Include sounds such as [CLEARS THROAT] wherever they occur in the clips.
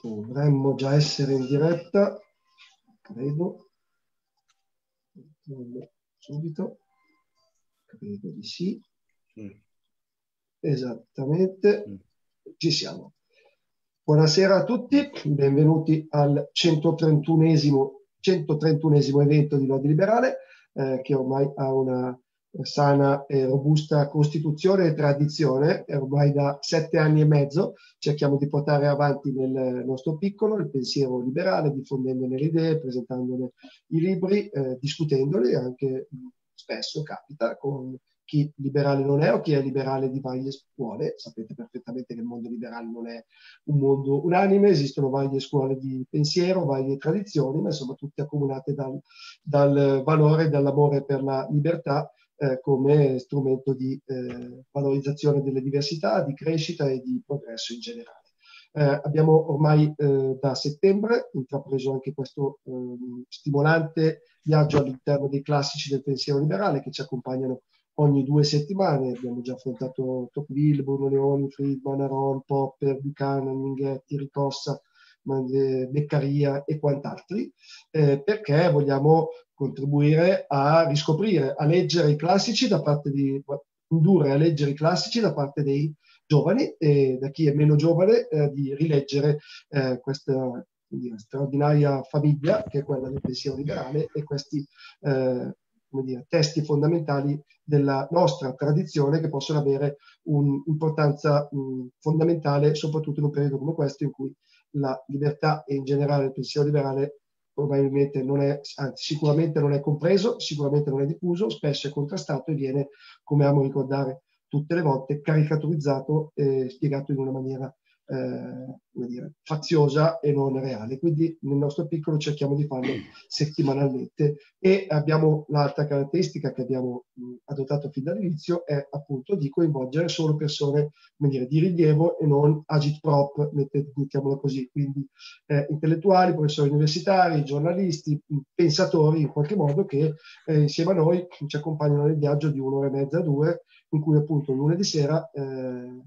Dovremmo già essere in diretta, credo. Subito. Credo di sì. Esattamente. Ci siamo. Buonasera a tutti, benvenuti al 131esimo, 131esimo evento di Lodi Liberale, eh, che ormai ha una sana e robusta Costituzione e tradizione, ormai da sette anni e mezzo cerchiamo di portare avanti nel nostro piccolo il pensiero liberale, diffondendone le idee, presentandone i libri, eh, discutendoli anche mm, spesso capita con chi liberale non è o chi è liberale di varie scuole. Sapete perfettamente che il mondo liberale non è un mondo unanime, esistono varie scuole di pensiero, varie tradizioni, ma insomma tutte accomunate dal, dal valore e dall'amore per la libertà eh, come strumento di eh, valorizzazione delle diversità, di crescita e di progresso in generale. Eh, abbiamo ormai eh, da settembre intrapreso anche questo ehm, stimolante viaggio all'interno dei classici del pensiero liberale che ci accompagnano ogni due settimane. Abbiamo già affrontato Tocqueville, Bruno Leoni, Friedman, Aron, Popper, Buchanan, Minghetti, Ricossa, Beccaria e quant'altri, eh, perché vogliamo contribuire a riscoprire, a leggere i classici da parte di, indurre a leggere i classici da parte dei giovani e da chi è meno giovane eh, di rileggere eh, questa dire, straordinaria famiglia che è quella del pensiero liberale e questi eh, dire, testi fondamentali della nostra tradizione che possono avere un'importanza mm, fondamentale soprattutto in un periodo come questo in cui la libertà e in generale il pensiero liberale probabilmente non è, anzi sicuramente non è compreso, sicuramente non è diffuso, spesso è contrastato e viene, come amo ricordare tutte le volte, caricaturizzato e spiegato in una maniera eh, come dire, faziosa e non reale. Quindi nel nostro piccolo cerchiamo di farlo settimanalmente e abbiamo l'altra caratteristica che abbiamo mh, adottato fin dall'inizio è appunto di coinvolgere solo persone come dire, di rilievo e non agit prop, mettiamolo così, quindi eh, intellettuali, professori universitari, giornalisti, pensatori in qualche modo che eh, insieme a noi ci accompagnano nel viaggio di un'ora e mezza, due, in cui appunto lunedì sera eh,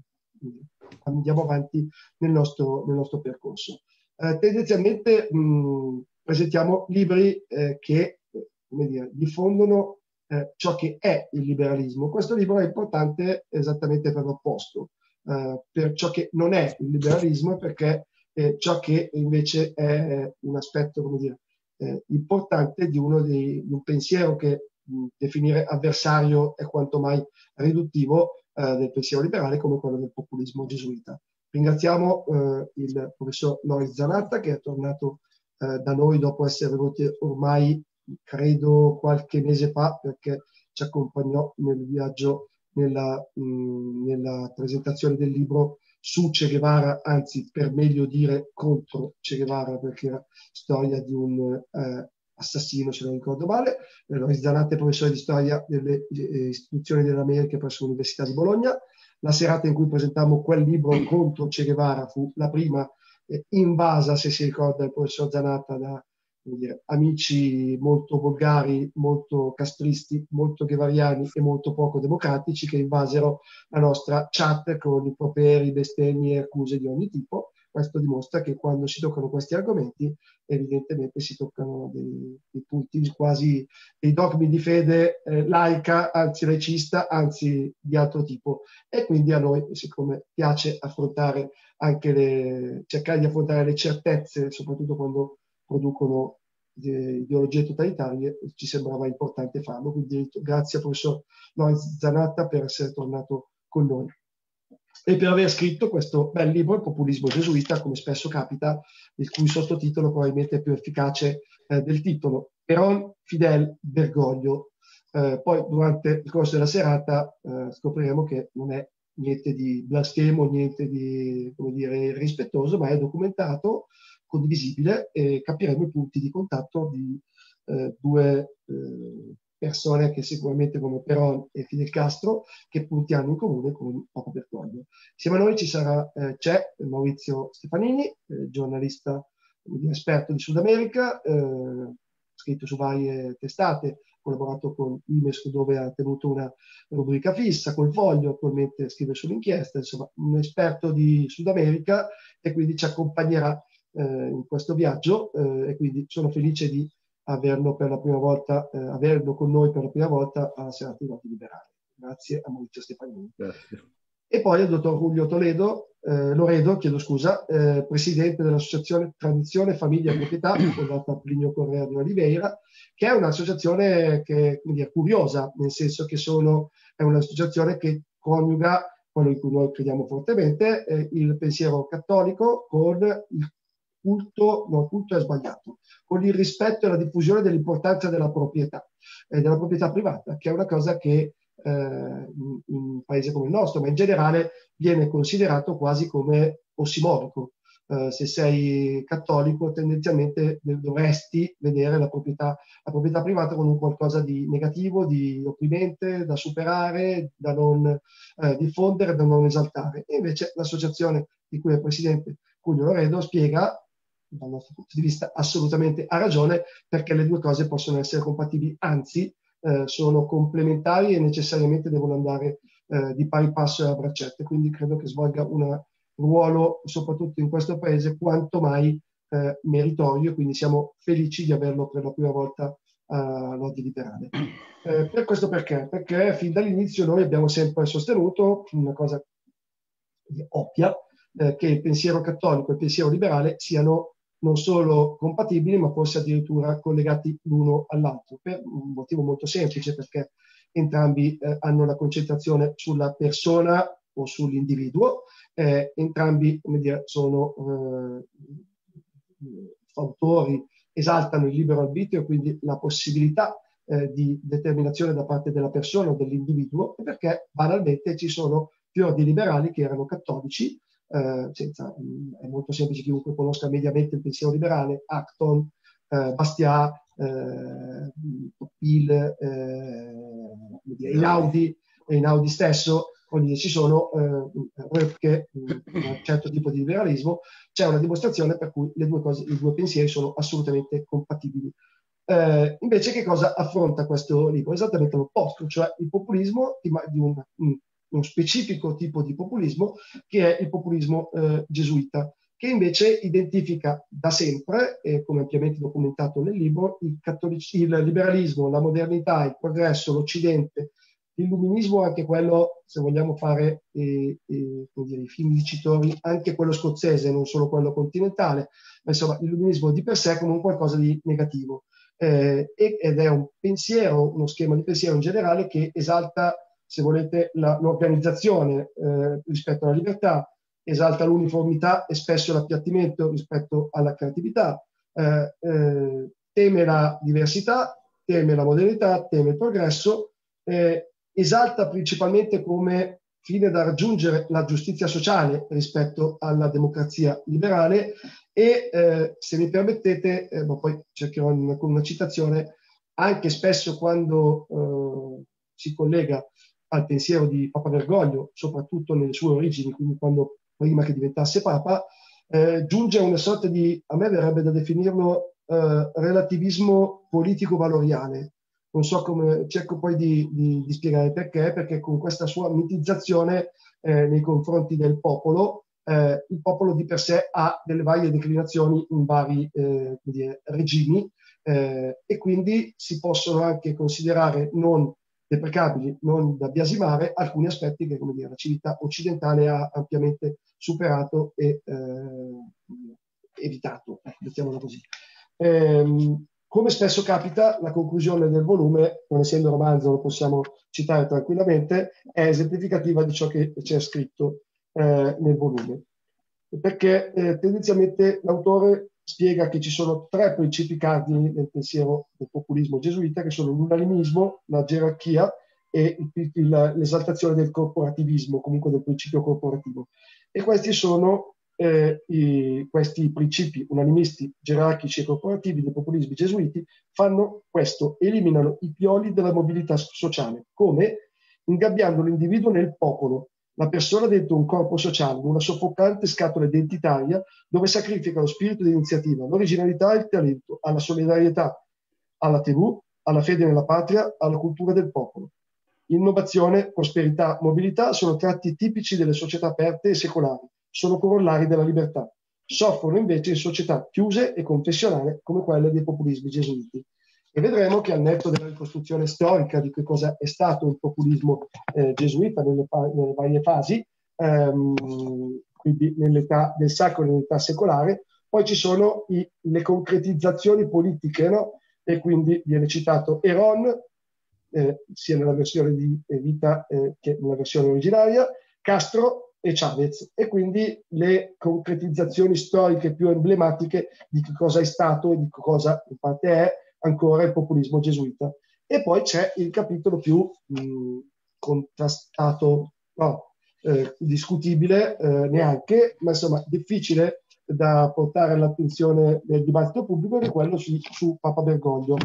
andiamo avanti nel nostro, nel nostro percorso. Eh, tendenzialmente mh, presentiamo libri eh, che dire, diffondono eh, ciò che è il liberalismo. Questo libro è importante esattamente per l'opposto, eh, per ciò che non è il liberalismo perché eh, ciò che invece è un aspetto, come dire, eh, importante di, uno dei, un pensiero che mh, definire avversario è quanto mai riduttivo, eh, del pensiero liberale come quello del populismo gesuita. Ringraziamo eh, il professor Loris Zanatta che è tornato eh, da noi dopo essere venuto ormai, credo, qualche mese fa perché ci accompagnò nel viaggio, nella, mh, mm, nella presentazione del libro su Che Guevara, anzi per meglio dire contro Che Guevara, perché era storia di un eh, assassino, se non ricordo male, eh, Loris è professore di storia delle eh, eh, istituzioni dell'America presso l'Università di Bologna. La serata in cui presentammo quel libro contro Che Guevara fu la prima eh, invasa, se si ricorda, il professor Zanatta da dire, amici molto volgari, molto castristi, molto ghevariani e molto poco democratici che invasero la nostra chat con i propri bestemmie e accuse di ogni tipo questo dimostra che quando si toccano questi argomenti, evidentemente si toccano dei, dei punti quasi dei dogmi di fede eh, laica, anzi laicista, anzi di altro tipo. E quindi a noi, siccome piace affrontare anche le, cercare di affrontare le certezze, soprattutto quando producono eh, ideologie totalitarie, ci sembrava importante farlo. Quindi grazie al professor Lorenz Zanatta per essere tornato con noi e per aver scritto questo bel libro, Il populismo gesuita, come spesso capita, il cui sottotitolo probabilmente è più efficace eh, del titolo. Peron Fidel Bergoglio. Eh, poi durante il corso della serata eh, scopriremo che non è niente di blasfemo, niente di come dire, irrispettoso, ma è documentato, condivisibile e capiremo i punti di contatto di eh, due eh, persone che sicuramente come Peron e Fidel Castro che punti hanno in comune con Papa Bergoglio. Insieme a noi ci sarà, eh, c'è Maurizio Stefanini, eh, giornalista di esperto di Sud America, eh, scritto su varie testate, collaborato con IMESC dove ha tenuto una rubrica fissa, col foglio, attualmente scrive sull'inchiesta, insomma un esperto di Sud America e quindi ci accompagnerà eh, in questo viaggio eh, e quindi sono felice di averlo, per la prima volta, eh, averlo con noi per la prima volta alla serata dei voti liberali. Grazie a Maurizio Stefanini. Grazie. E poi al dottor Julio Toledo, eh, Loredo, chiedo scusa, eh, presidente dell'associazione Tradizione, Famiglia e Proprietà, fondata da Plinio Correa di Oliveira, che è un'associazione che quindi è curiosa, nel senso che sono, è un'associazione che coniuga quello in cui noi crediamo fortemente, eh, il pensiero cattolico con il culto, no, culto è sbagliato, con il rispetto e la diffusione dell'importanza della proprietà, eh, della proprietà privata, che è una cosa che eh, in, un paese come il nostro, ma in generale viene considerato quasi come ossimorico. Eh, se sei cattolico, tendenzialmente dovresti vedere la proprietà, la proprietà privata come qualcosa di negativo, di opprimente, da superare, da non eh, diffondere, da non esaltare. E invece l'associazione di cui è presidente Giulio Loredo spiega dal nostro punto di vista assolutamente ha ragione perché le due cose possono essere compatibili, anzi eh, sono complementari e necessariamente devono andare eh, di pari passo e a braccette, quindi credo che svolga un ruolo soprattutto in questo paese quanto mai eh, meritorio, quindi siamo felici di averlo per la prima volta a Lodi Liberale. Eh, per questo perché? Perché fin dall'inizio noi abbiamo sempre sostenuto una cosa eh, ovvia, eh, che il pensiero cattolico e il pensiero liberale siano non solo compatibili, ma forse addirittura collegati l'uno all'altro, per un motivo molto semplice, perché entrambi eh, hanno la concentrazione sulla persona o sull'individuo, eh, entrambi dire, sono eh, autori, esaltano il libero arbitrio, quindi la possibilità eh, di determinazione da parte della persona o dell'individuo, perché banalmente ci sono fior di liberali che erano cattolici, eh, senza, mm, è molto semplice chiunque conosca mediamente il pensiero liberale, Acton, eh, Bastiat, eh, Pil, eh, Einaudi, Einaudi stesso, quindi ci sono eh, mm, un certo tipo di liberalismo, c'è una dimostrazione per cui le due cose, i due pensieri sono assolutamente compatibili. Eh, invece che cosa affronta questo libro? Esattamente l'opposto, cioè il populismo di, di un, mm, uno specifico tipo di populismo che è il populismo eh, gesuita, che invece identifica da sempre, eh, come ampiamente documentato nel libro, il, cattolic- il liberalismo, la modernità, il progresso, l'Occidente, l'illuminismo, anche quello, se vogliamo fare eh, eh, dire, i film dicitori, anche quello scozzese, non solo quello continentale, ma insomma l'illuminismo di per sé è come un qualcosa di negativo. Eh, ed è un pensiero, uno schema di pensiero in generale che esalta se volete, la, l'organizzazione eh, rispetto alla libertà, esalta l'uniformità e spesso l'appiattimento rispetto alla creatività, eh, eh, teme la diversità, teme la modernità, teme il progresso, eh, esalta principalmente come fine da raggiungere la giustizia sociale rispetto alla democrazia liberale e, eh, se mi permettete, eh, ma poi cercherò con una citazione, anche spesso quando si collega al pensiero di Papa Bergoglio, soprattutto nelle sue origini, quindi quando, prima che diventasse Papa, eh, giunge una sorta di, a me verrebbe da definirlo, eh, relativismo politico-valoriale. Non so come, cerco poi di, di, di spiegare perché, perché con questa sua mitizzazione eh, nei confronti del popolo, eh, il popolo di per sé ha delle varie declinazioni in vari eh, regimi eh, e quindi si possono anche considerare non deprecabili, non da biasimare alcuni aspetti che come dire, la civiltà occidentale ha ampiamente superato e eh, evitato, eh, mettiamola così. Ehm, come spesso capita, la conclusione del volume, non essendo romanzo lo possiamo citare tranquillamente, è esemplificativa di ciò che c'è scritto eh, nel volume, perché eh, tendenzialmente l'autore spiega che ci sono tre principi cardini nel pensiero del populismo gesuita, che sono l'unanimismo, la gerarchia e l'esaltazione del corporativismo, comunque del principio corporativo. E questi sono eh, i, questi principi unanimisti, gerarchici e corporativi dei populismi gesuiti, fanno questo, eliminano i pioli della mobilità sociale, come ingabbiando l'individuo nel popolo, la persona dentro un corpo sociale, una soffocante scatola identitaria dove sacrifica lo spirito di iniziativa, l'originalità e il talento, alla solidarietà, alla TV, alla fede nella patria, alla cultura del popolo. Innovazione, prosperità, mobilità sono tratti tipici delle società aperte e secolari, sono corollari della libertà. Soffrono invece in società chiuse e confessionali come quelle dei populismi gesuiti e vedremo che al netto della ricostruzione storica di che cosa è stato il populismo eh, gesuita nelle, nelle, varie fasi, ehm, quindi nell'età del sacro e nell'età secolare, poi ci sono i, le concretizzazioni politiche, no? e quindi viene citato Eron, eh, sia nella versione di Vita eh, che nella versione originaria, Castro e Chavez e quindi le concretizzazioni storiche più emblematiche di che cosa è stato e di cosa in parte è ancora il populismo gesuita. E poi c'è il capitolo più mh, contrastato, no, eh, discutibile eh, neanche, ma insomma difficile da portare all'attenzione del dibattito pubblico ed è quello su, su Papa Bergoglio,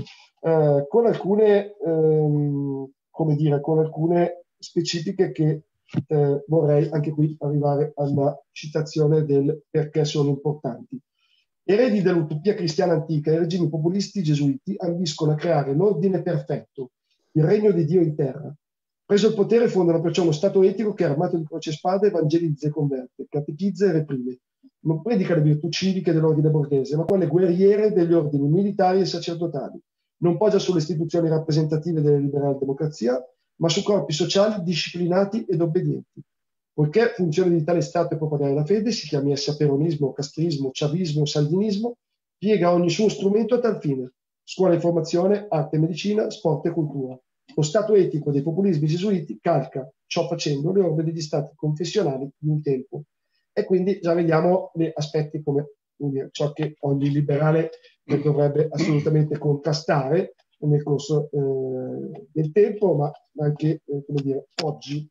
eh, con alcune, ehm, come dire, con alcune specifiche che eh, vorrei anche qui arrivare alla citazione del perché sono importanti. Eredi dell'utopia cristiana antica, i regimi populisti gesuiti ambiscono a creare l'ordine perfetto, il regno di Dio in terra. Preso il potere fondano perciò uno Stato etico che armato di croce e spada evangelizza e converte, catechizza e reprime. Non predica le virtù civiche dell'ordine borghese, ma quelle guerriere degli ordini militari e sacerdotali. Non poggia sulle istituzioni rappresentative della liberale democrazia, ma su corpi sociali disciplinati ed obbedienti. Poiché funzione di tale Stato è propagare la fede, si chiami essa peronismo, castrismo, chavismo, salvinismo, piega ogni suo strumento a tal fine. Scuola e formazione, arte e medicina, sport e cultura. Lo stato etico dei populismi gesuiti calca, ciò facendo, le orme degli stati confessionali di un tempo. E quindi già vediamo gli aspetti come ciò che ogni liberale dovrebbe assolutamente contrastare nel corso eh, del tempo, ma anche eh, dire, oggi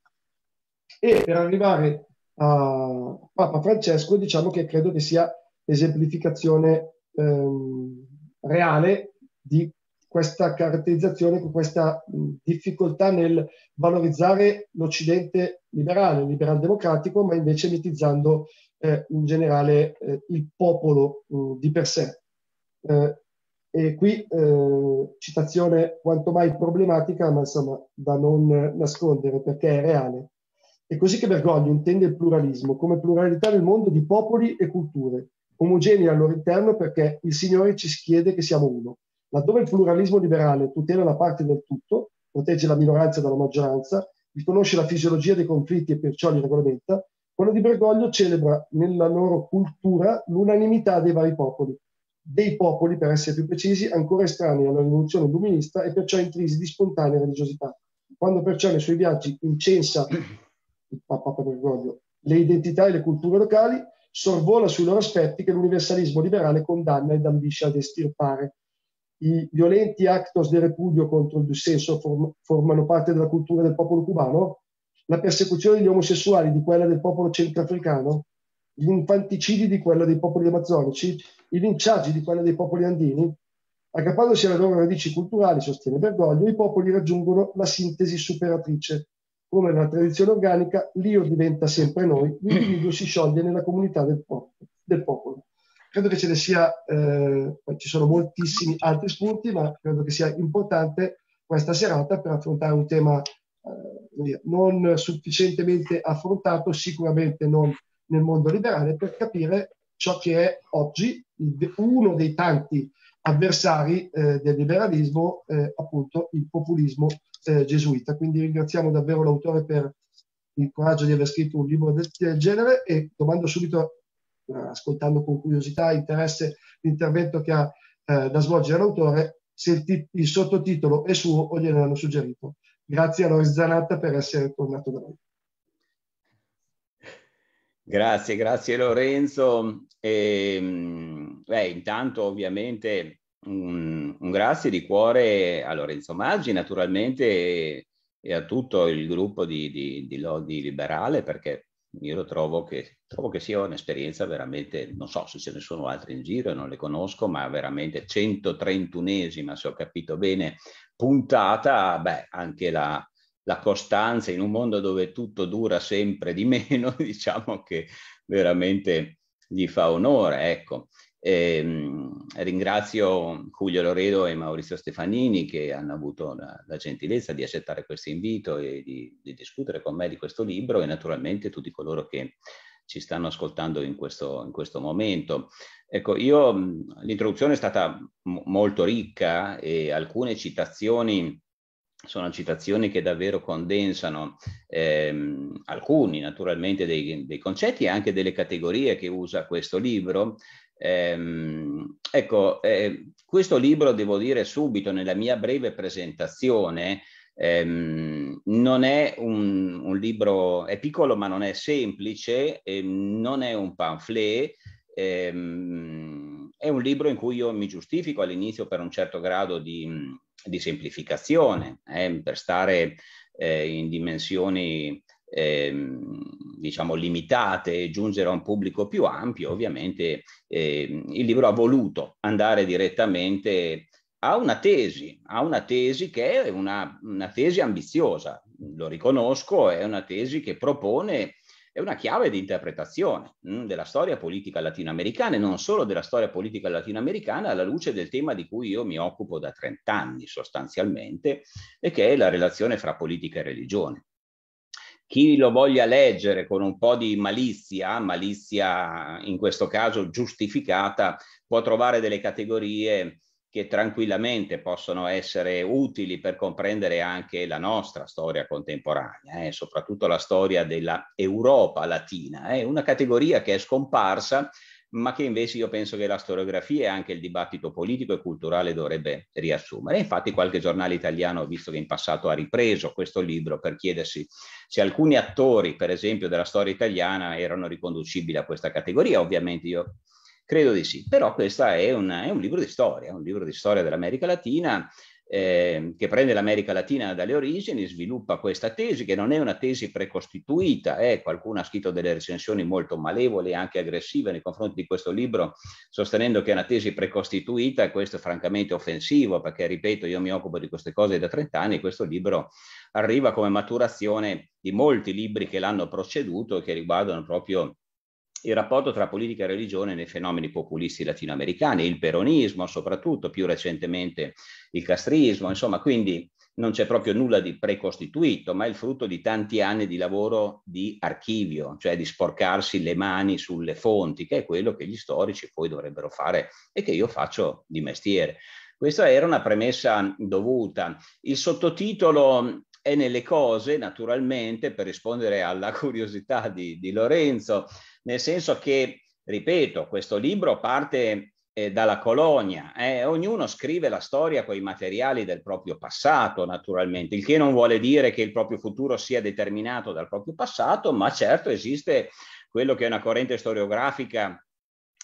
e per arrivare a Papa Francesco, diciamo che credo che sia esemplificazione ehm, reale di questa caratterizzazione, di questa mh, difficoltà nel valorizzare l'Occidente liberale, liberal democratico, ma invece mitizzando eh, in generale eh, il popolo mh, di per sé. Eh, e qui eh, citazione quanto mai problematica, ma insomma da non nascondere perché è reale. È così che Bergoglio intende il pluralismo come pluralità nel mondo di popoli e culture, omogenei al loro interno perché il Signore ci chiede che siamo uno. Laddove il pluralismo liberale tutela la parte del tutto, protegge la minoranza dalla maggioranza, riconosce la fisiologia dei conflitti e perciò li regolamenta, quello di Bergoglio celebra nella loro cultura l'unanimità dei vari popoli, dei popoli, per essere più precisi, ancora estranei alla rivoluzione illuminista e perciò intrisi di spontanea religiosità. Quando perciò nei suoi viaggi incensa Papa Papa Bergoglio, le identità e le culture locali, sorvola sui loro aspetti che l'universalismo liberale condanna ed ambisce ad estirpare. I violenti actos di repudio contro il dissenso form- formano parte della cultura del popolo cubano? La persecuzione degli omosessuali di quella del popolo centroafricano? Gli infanticidi di quella dei popoli amazzonici? I linciaggi di quella dei popoli andini? Aggrappandosi alle loro radici culturali, sostiene Bergoglio, i popoli raggiungono la sintesi superatrice, come nella tradizione organica, l'io diventa sempre noi, l'individuo si scioglie nella comunità del, po- del popolo. Credo che ce ne sia, eh, ci sono moltissimi altri spunti, ma credo che sia importante questa serata per affrontare un tema eh, non sufficientemente affrontato, sicuramente non nel mondo liberale, per capire ciò che è oggi uno dei tanti avversari eh, del liberalismo, eh, appunto il populismo eh, gesuita. Quindi ringraziamo davvero l'autore per il coraggio di aver scritto un libro del, del genere e domando subito, eh, ascoltando con curiosità e interesse l'intervento che ha eh, da svolgere l'autore, se il, il sottotitolo è suo o gliel'hanno suggerito. Grazie a Loris Zanatta per essere tornato da noi. Grazie, grazie Lorenzo. E, ehm, beh, intanto ovviamente un, un, grazie di cuore a Lorenzo Maggi, naturalmente, e, e a tutto il gruppo di, di, di Lodi Liberale, perché io lo trovo che, trovo che sia un'esperienza veramente, non so se ce ne sono altre in giro, non le conosco, ma veramente 131esima, se ho capito bene, puntata, beh, anche la, la costanza in un mondo dove tutto dura sempre di [LAUGHS] meno, diciamo che veramente gli fa onore, ecco. E, ehm, ringrazio Giulio Loredo e Maurizio Stefanini che hanno avuto la, la gentilezza di accettare questo invito e di, di, discutere con me di questo libro e naturalmente tutti coloro che ci stanno ascoltando in questo, in questo momento. Ecco, io l'introduzione è stata m- molto ricca e alcune citazioni sono citazioni che davvero condensano ehm, alcuni naturalmente dei, dei, concetti e anche delle categorie che usa questo libro. Ehm, ecco, eh, questo libro, devo dire subito, nella mia breve presentazione, ehm, non è un, un, libro, è piccolo ma non è semplice, ehm, non è un pamphlet, ehm, è un libro in cui io mi giustifico all'inizio per un certo grado di di semplificazione, eh, per stare eh, in dimensioni ehm, diciamo limitate e giungere a un pubblico più ampio, ovviamente ehm, il libro ha voluto andare direttamente a una tesi, a una tesi che è una, una tesi ambiziosa, lo riconosco, è una tesi che propone è una chiave di interpretazione mh, mm, della storia politica latinoamericana e non solo della storia politica latinoamericana alla luce del tema di cui io mi occupo da 30 anni sostanzialmente e che è la relazione fra politica e religione chi lo voglia leggere con un po' di malizia, malizia in questo caso giustificata, può trovare delle categorie che tranquillamente possono essere utili per comprendere anche la nostra storia contemporanea, eh, soprattutto la storia dell'Europa latina. È eh, una categoria che è scomparsa, ma che invece io penso che la storiografia e anche il dibattito politico e culturale dovrebbe riassumere. Infatti qualche giornale italiano, visto che in passato ha ripreso questo libro per chiedersi se alcuni attori, per esempio, della storia italiana erano riconducibili a questa categoria. Ovviamente io Credo di sì, però questo è, è, un libro di storia, un libro di storia dell'America Latina eh, che prende l'America Latina dalle origini, sviluppa questa tesi che non è una tesi precostituita, eh. qualcuno ha scritto delle recensioni molto malevole e anche aggressive nei confronti di questo libro, sostenendo che è una tesi precostituita e questo è francamente offensivo perché, ripeto, io mi occupo di queste cose da 30 anni e questo libro arriva come maturazione di molti libri che l'hanno proceduto e che riguardano proprio il rapporto tra politica e religione nei fenomeni populisti latinoamericani, il peronismo soprattutto, più recentemente il castrismo, insomma, quindi non c'è proprio nulla di precostituito, ma è il frutto di tanti anni di lavoro di archivio, cioè di sporcarsi le mani sulle fonti, che è quello che gli storici poi dovrebbero fare e che io faccio di mestiere. Questa era una premessa dovuta. Il sottotitolo è nelle cose, naturalmente, per rispondere alla [LAUGHS] curiosità di, di Lorenzo, nel senso che, ripeto, questo libro parte eh, dalla colonia, eh, ognuno scrive la storia con i materiali del proprio passato, naturalmente, il che non vuole dire che il proprio futuro sia determinato dal proprio passato, ma certo esiste quello che è una corrente storiografica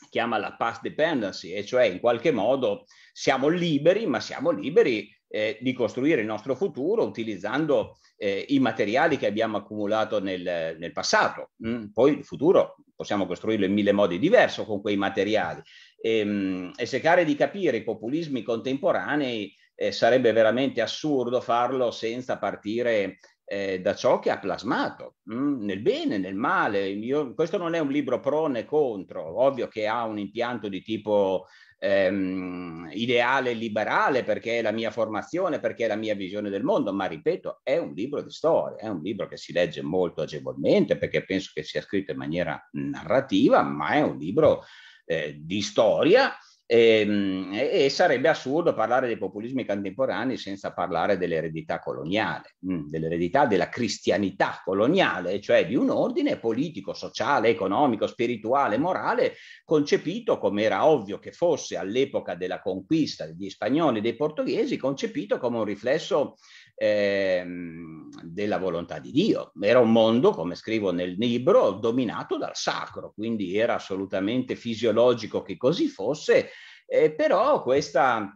chiama la past dependency, e cioè in qualche modo siamo liberi, ma siamo liberi eh, di costruire il nostro futuro utilizzando eh, i materiali che abbiamo accumulato nel, nel passato. Mm, poi il futuro possiamo costruirlo in mille modi diversi con quei materiali e, ehm, e cercare di capire i populismi contemporanei eh, sarebbe veramente assurdo farlo senza partire eh, da ciò che ha plasmato, mh, mm, nel bene, nel male. Io, questo non è un libro pro né contro, ovvio che ha un impianto di tipo ehm, ideale liberale perché è la mia formazione, perché è la mia visione del mondo, ma ripeto, è un libro di storia, è un libro che si legge molto agevolmente perché penso che sia scritto in maniera narrativa, ma è un libro eh, di storia Ehm, e, e, sarebbe assurdo parlare dei populismi contemporanei senza parlare dell'eredità coloniale, mm, dell'eredità della cristianità coloniale, cioè di un ordine politico, sociale, economico, spirituale, morale, concepito come era ovvio che fosse all'epoca della conquista degli spagnoli e dei portoghesi, concepito come un riflesso ehm, della volontà di Dio. Era un mondo, come scrivo nel libro, dominato dal sacro, quindi era assolutamente fisiologico che così fosse, eh, però questa,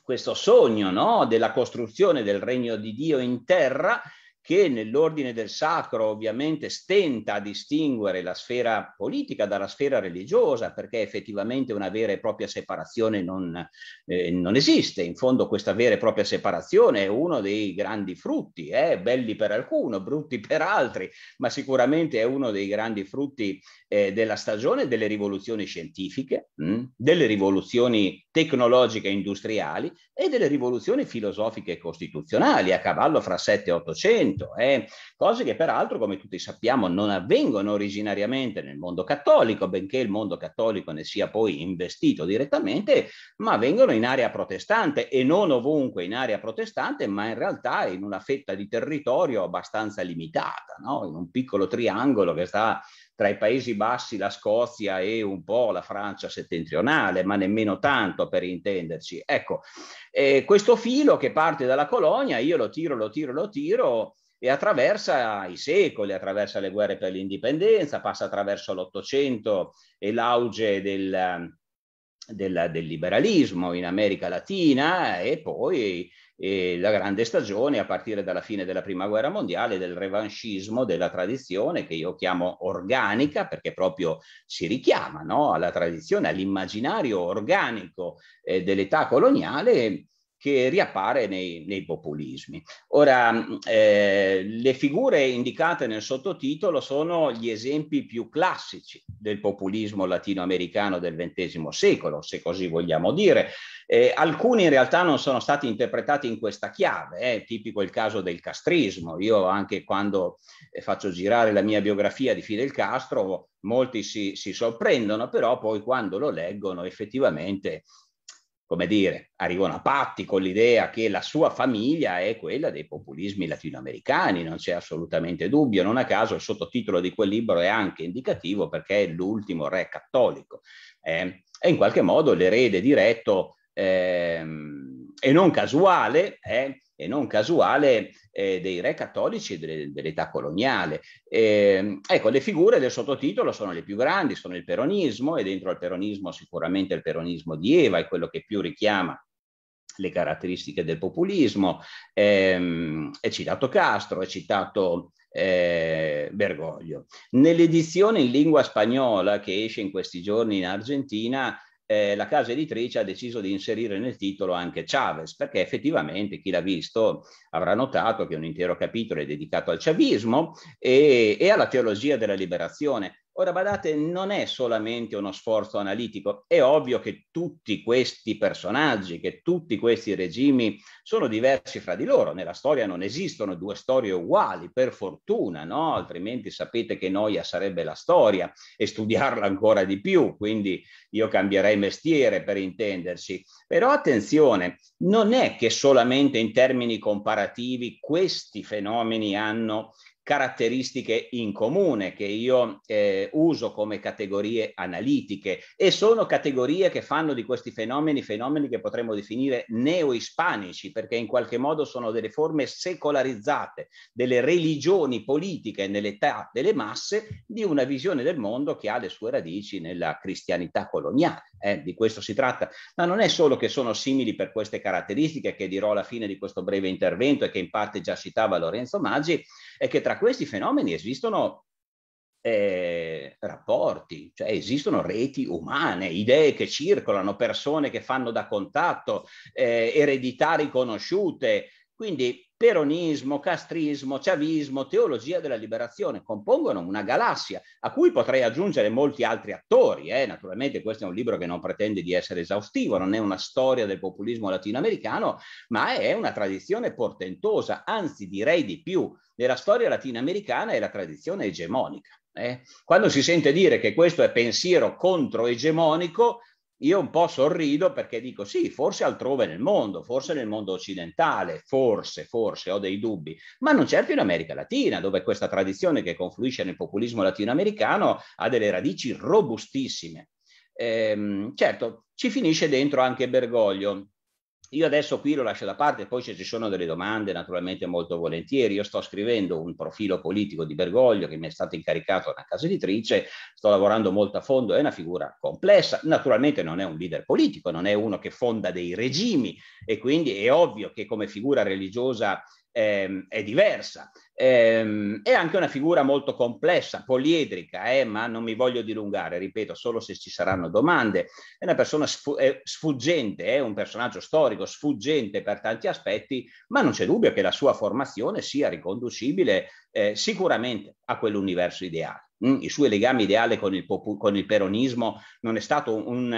questo sogno no, della costruzione del regno di Dio in terra che nell'ordine del sacro ovviamente stenta a distinguere la sfera politica dalla sfera religiosa, perché effettivamente una vera e propria separazione non, eh, non esiste. In fondo questa vera e propria separazione è uno dei grandi frutti, eh, belli per alcuno, brutti per altri, ma sicuramente è uno dei grandi frutti eh, della stagione delle rivoluzioni scientifiche, mh, mm, delle rivoluzioni tecnologiche e industriali e delle rivoluzioni filosofiche e costituzionali a cavallo fra 7 e 800, eh? cose che peraltro, come tutti sappiamo, non avvengono originariamente nel mondo cattolico, benché il mondo cattolico ne sia poi investito direttamente, ma avvengono in area protestante e non ovunque in area protestante, ma in realtà in una fetta di territorio abbastanza limitata, no? in un piccolo triangolo che sta tra i Paesi Bassi, la Scozia e un po' la Francia settentrionale, ma nemmeno tanto per intenderci. Ecco, eh, questo filo che parte dalla colonia, io lo tiro, lo tiro, lo tiro e attraversa i secoli, attraversa le guerre per l'indipendenza, passa attraverso l'Ottocento e l'auge del, del, del liberalismo in America Latina e poi eh, la grande stagione a partire dalla fine della prima guerra mondiale del revanchismo della tradizione che io chiamo organica perché proprio si richiama no? alla tradizione, all'immaginario organico eh, dell'età coloniale che riappare nei, nei populismi. Ora, mm, eh, le figure indicate nel sottotitolo sono gli esempi più classici del populismo latinoamericano del XX secolo, se così vogliamo dire. Eh, alcuni in realtà non sono stati interpretati in questa chiave, eh, tipico il caso del castrismo. Io anche quando eh, faccio girare la mia biografia di Fidel Castro, molti si, si sorprendono, però poi quando lo leggono effettivamente come dire, arrivano a patti con l'idea che la sua famiglia è quella dei populismi latinoamericani, non c'è assolutamente dubbio, non a caso il sottotitolo di quel libro è anche indicativo perché è l'ultimo re cattolico. Eh, è in qualche modo l'erede diretto eh, e non casuale eh, e non casuale eh, dei re cattolici delle, dell'età coloniale. Eh, ecco, le figure del sottotitolo sono le più grandi, sono il peronismo e dentro al peronismo sicuramente il peronismo di Eva è quello che più richiama le caratteristiche del populismo. Eh, è citato Castro, è citato eh, Bergoglio. Nell'edizione in lingua spagnola che esce in questi giorni in Argentina eh, la casa editrice ha deciso di inserire nel titolo anche Chavez, perché effettivamente chi l'ha visto avrà notato che un intero capitolo è dedicato al chavismo e, e alla teologia della liberazione. Ora badate, non è solamente uno sforzo analitico, è ovvio che tutti questi personaggi, che tutti questi regimi sono diversi fra di loro, nella storia non esistono due storie uguali, per fortuna, no? altrimenti sapete che noia sarebbe la storia e studiarla ancora di più, quindi io cambierei mestiere per intenderci. Però attenzione, non è che solamente in termini comparativi questi fenomeni hanno caratteristiche in comune che io eh, uso come categorie analitiche e sono categorie che fanno di questi fenomeni fenomeni che potremmo definire neo-ispanici perché in qualche modo sono delle forme secolarizzate, delle religioni politiche nell'età delle masse di una visione del mondo che ha le sue radici nella cristianità coloniale. Eh, di questo si tratta, ma non è solo che sono simili per queste caratteristiche che dirò alla fine di questo breve intervento e che in parte già citava Lorenzo Maggi, è che tra questi fenomeni esistono eh, rapporti, cioè esistono reti umane, idee che circolano, persone che fanno da contatto, eh, eredità riconosciute, quindi peronismo, castrismo, chavismo, teologia della liberazione compongono una galassia a cui potrei aggiungere molti altri attori. Eh? Naturalmente questo è un libro che non pretende di essere esaustivo, non è una storia del populismo latinoamericano, ma è una tradizione portentosa, anzi direi di più, della storia latinoamericana è la tradizione egemonica. Eh? Quando si sente dire che questo è pensiero contro-egemonico, io un po' sorrido perché dico sì, forse altrove nel mondo, forse nel mondo occidentale, forse, forse ho dei dubbi, ma non certo in America Latina, dove questa tradizione che confluisce nel populismo latinoamericano ha delle radici robustissime. Ehm, certo, ci finisce dentro anche Bergoglio, io adesso qui lo lascio da parte, poi se ci sono delle domande naturalmente molto volentieri. Io sto scrivendo un profilo politico di Bergoglio che mi è stato incaricato da una casa editrice, sto lavorando molto a fondo, è una figura complessa, naturalmente non è un leader politico, non è uno che fonda dei regimi e quindi è ovvio che come figura religiosa eh, è diversa. Ehm, è anche una figura molto complessa, poliedrica, eh, ma non mi voglio dilungare, ripeto, solo se ci saranno domande. È una persona sf- è sfuggente, è un personaggio storico, sfuggente per tanti aspetti, ma non c'è dubbio che la sua formazione sia riconducibile eh, sicuramente a quell'universo ideale. Mm, il suo legame ideale con il, popu- con il peronismo non è stato un,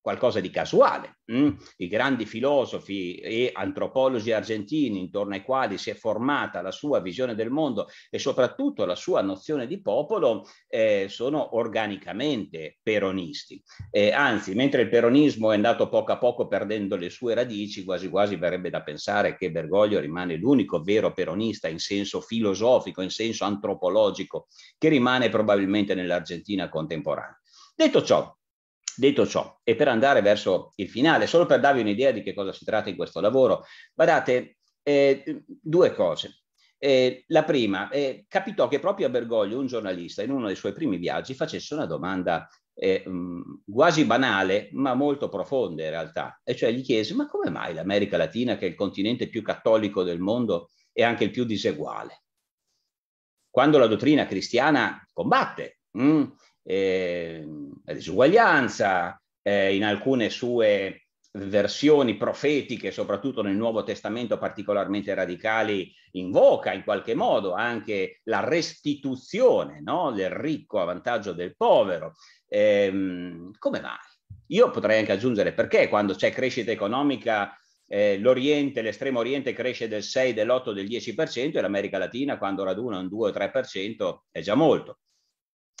qualcosa di casuale. Mm? I grandi filosofi e antropologi argentini intorno ai quali si è formata la sua visione del mondo e soprattutto la sua nozione di popolo eh, sono organicamente peronisti. Eh, anzi, mentre il peronismo è andato poco a poco perdendo le sue radici, quasi quasi verrebbe da pensare che Bergoglio rimane l'unico vero peronista in senso filosofico, in senso antropologico, che rimane probabilmente nell'Argentina contemporanea. Detto ciò, Detto ciò, e per andare verso il finale, solo per darvi un'idea di che cosa si tratta in questo lavoro, guardate eh, due cose. Eh, la prima, eh, capitò che proprio a Bergoglio un giornalista in uno dei suoi primi viaggi facesse una domanda eh, mh, quasi banale ma molto profonda in realtà, e cioè gli chiese ma come mai l'America Latina, che è il continente più cattolico del mondo, è anche il più diseguale? Quando la dottrina cristiana combatte mh, mm, eh, la disuguaglianza, eh, in alcune sue versioni profetiche, soprattutto nel Nuovo Testamento particolarmente radicali, invoca in qualche modo anche la restituzione no? del ricco a vantaggio del povero. Ehm, come mai? Io potrei anche aggiungere perché quando c'è crescita economica eh, l'Oriente, l'estremo Oriente cresce del 6, dell'8, del 10% e l'America Latina quando raduna un 2 o 3% è già molto.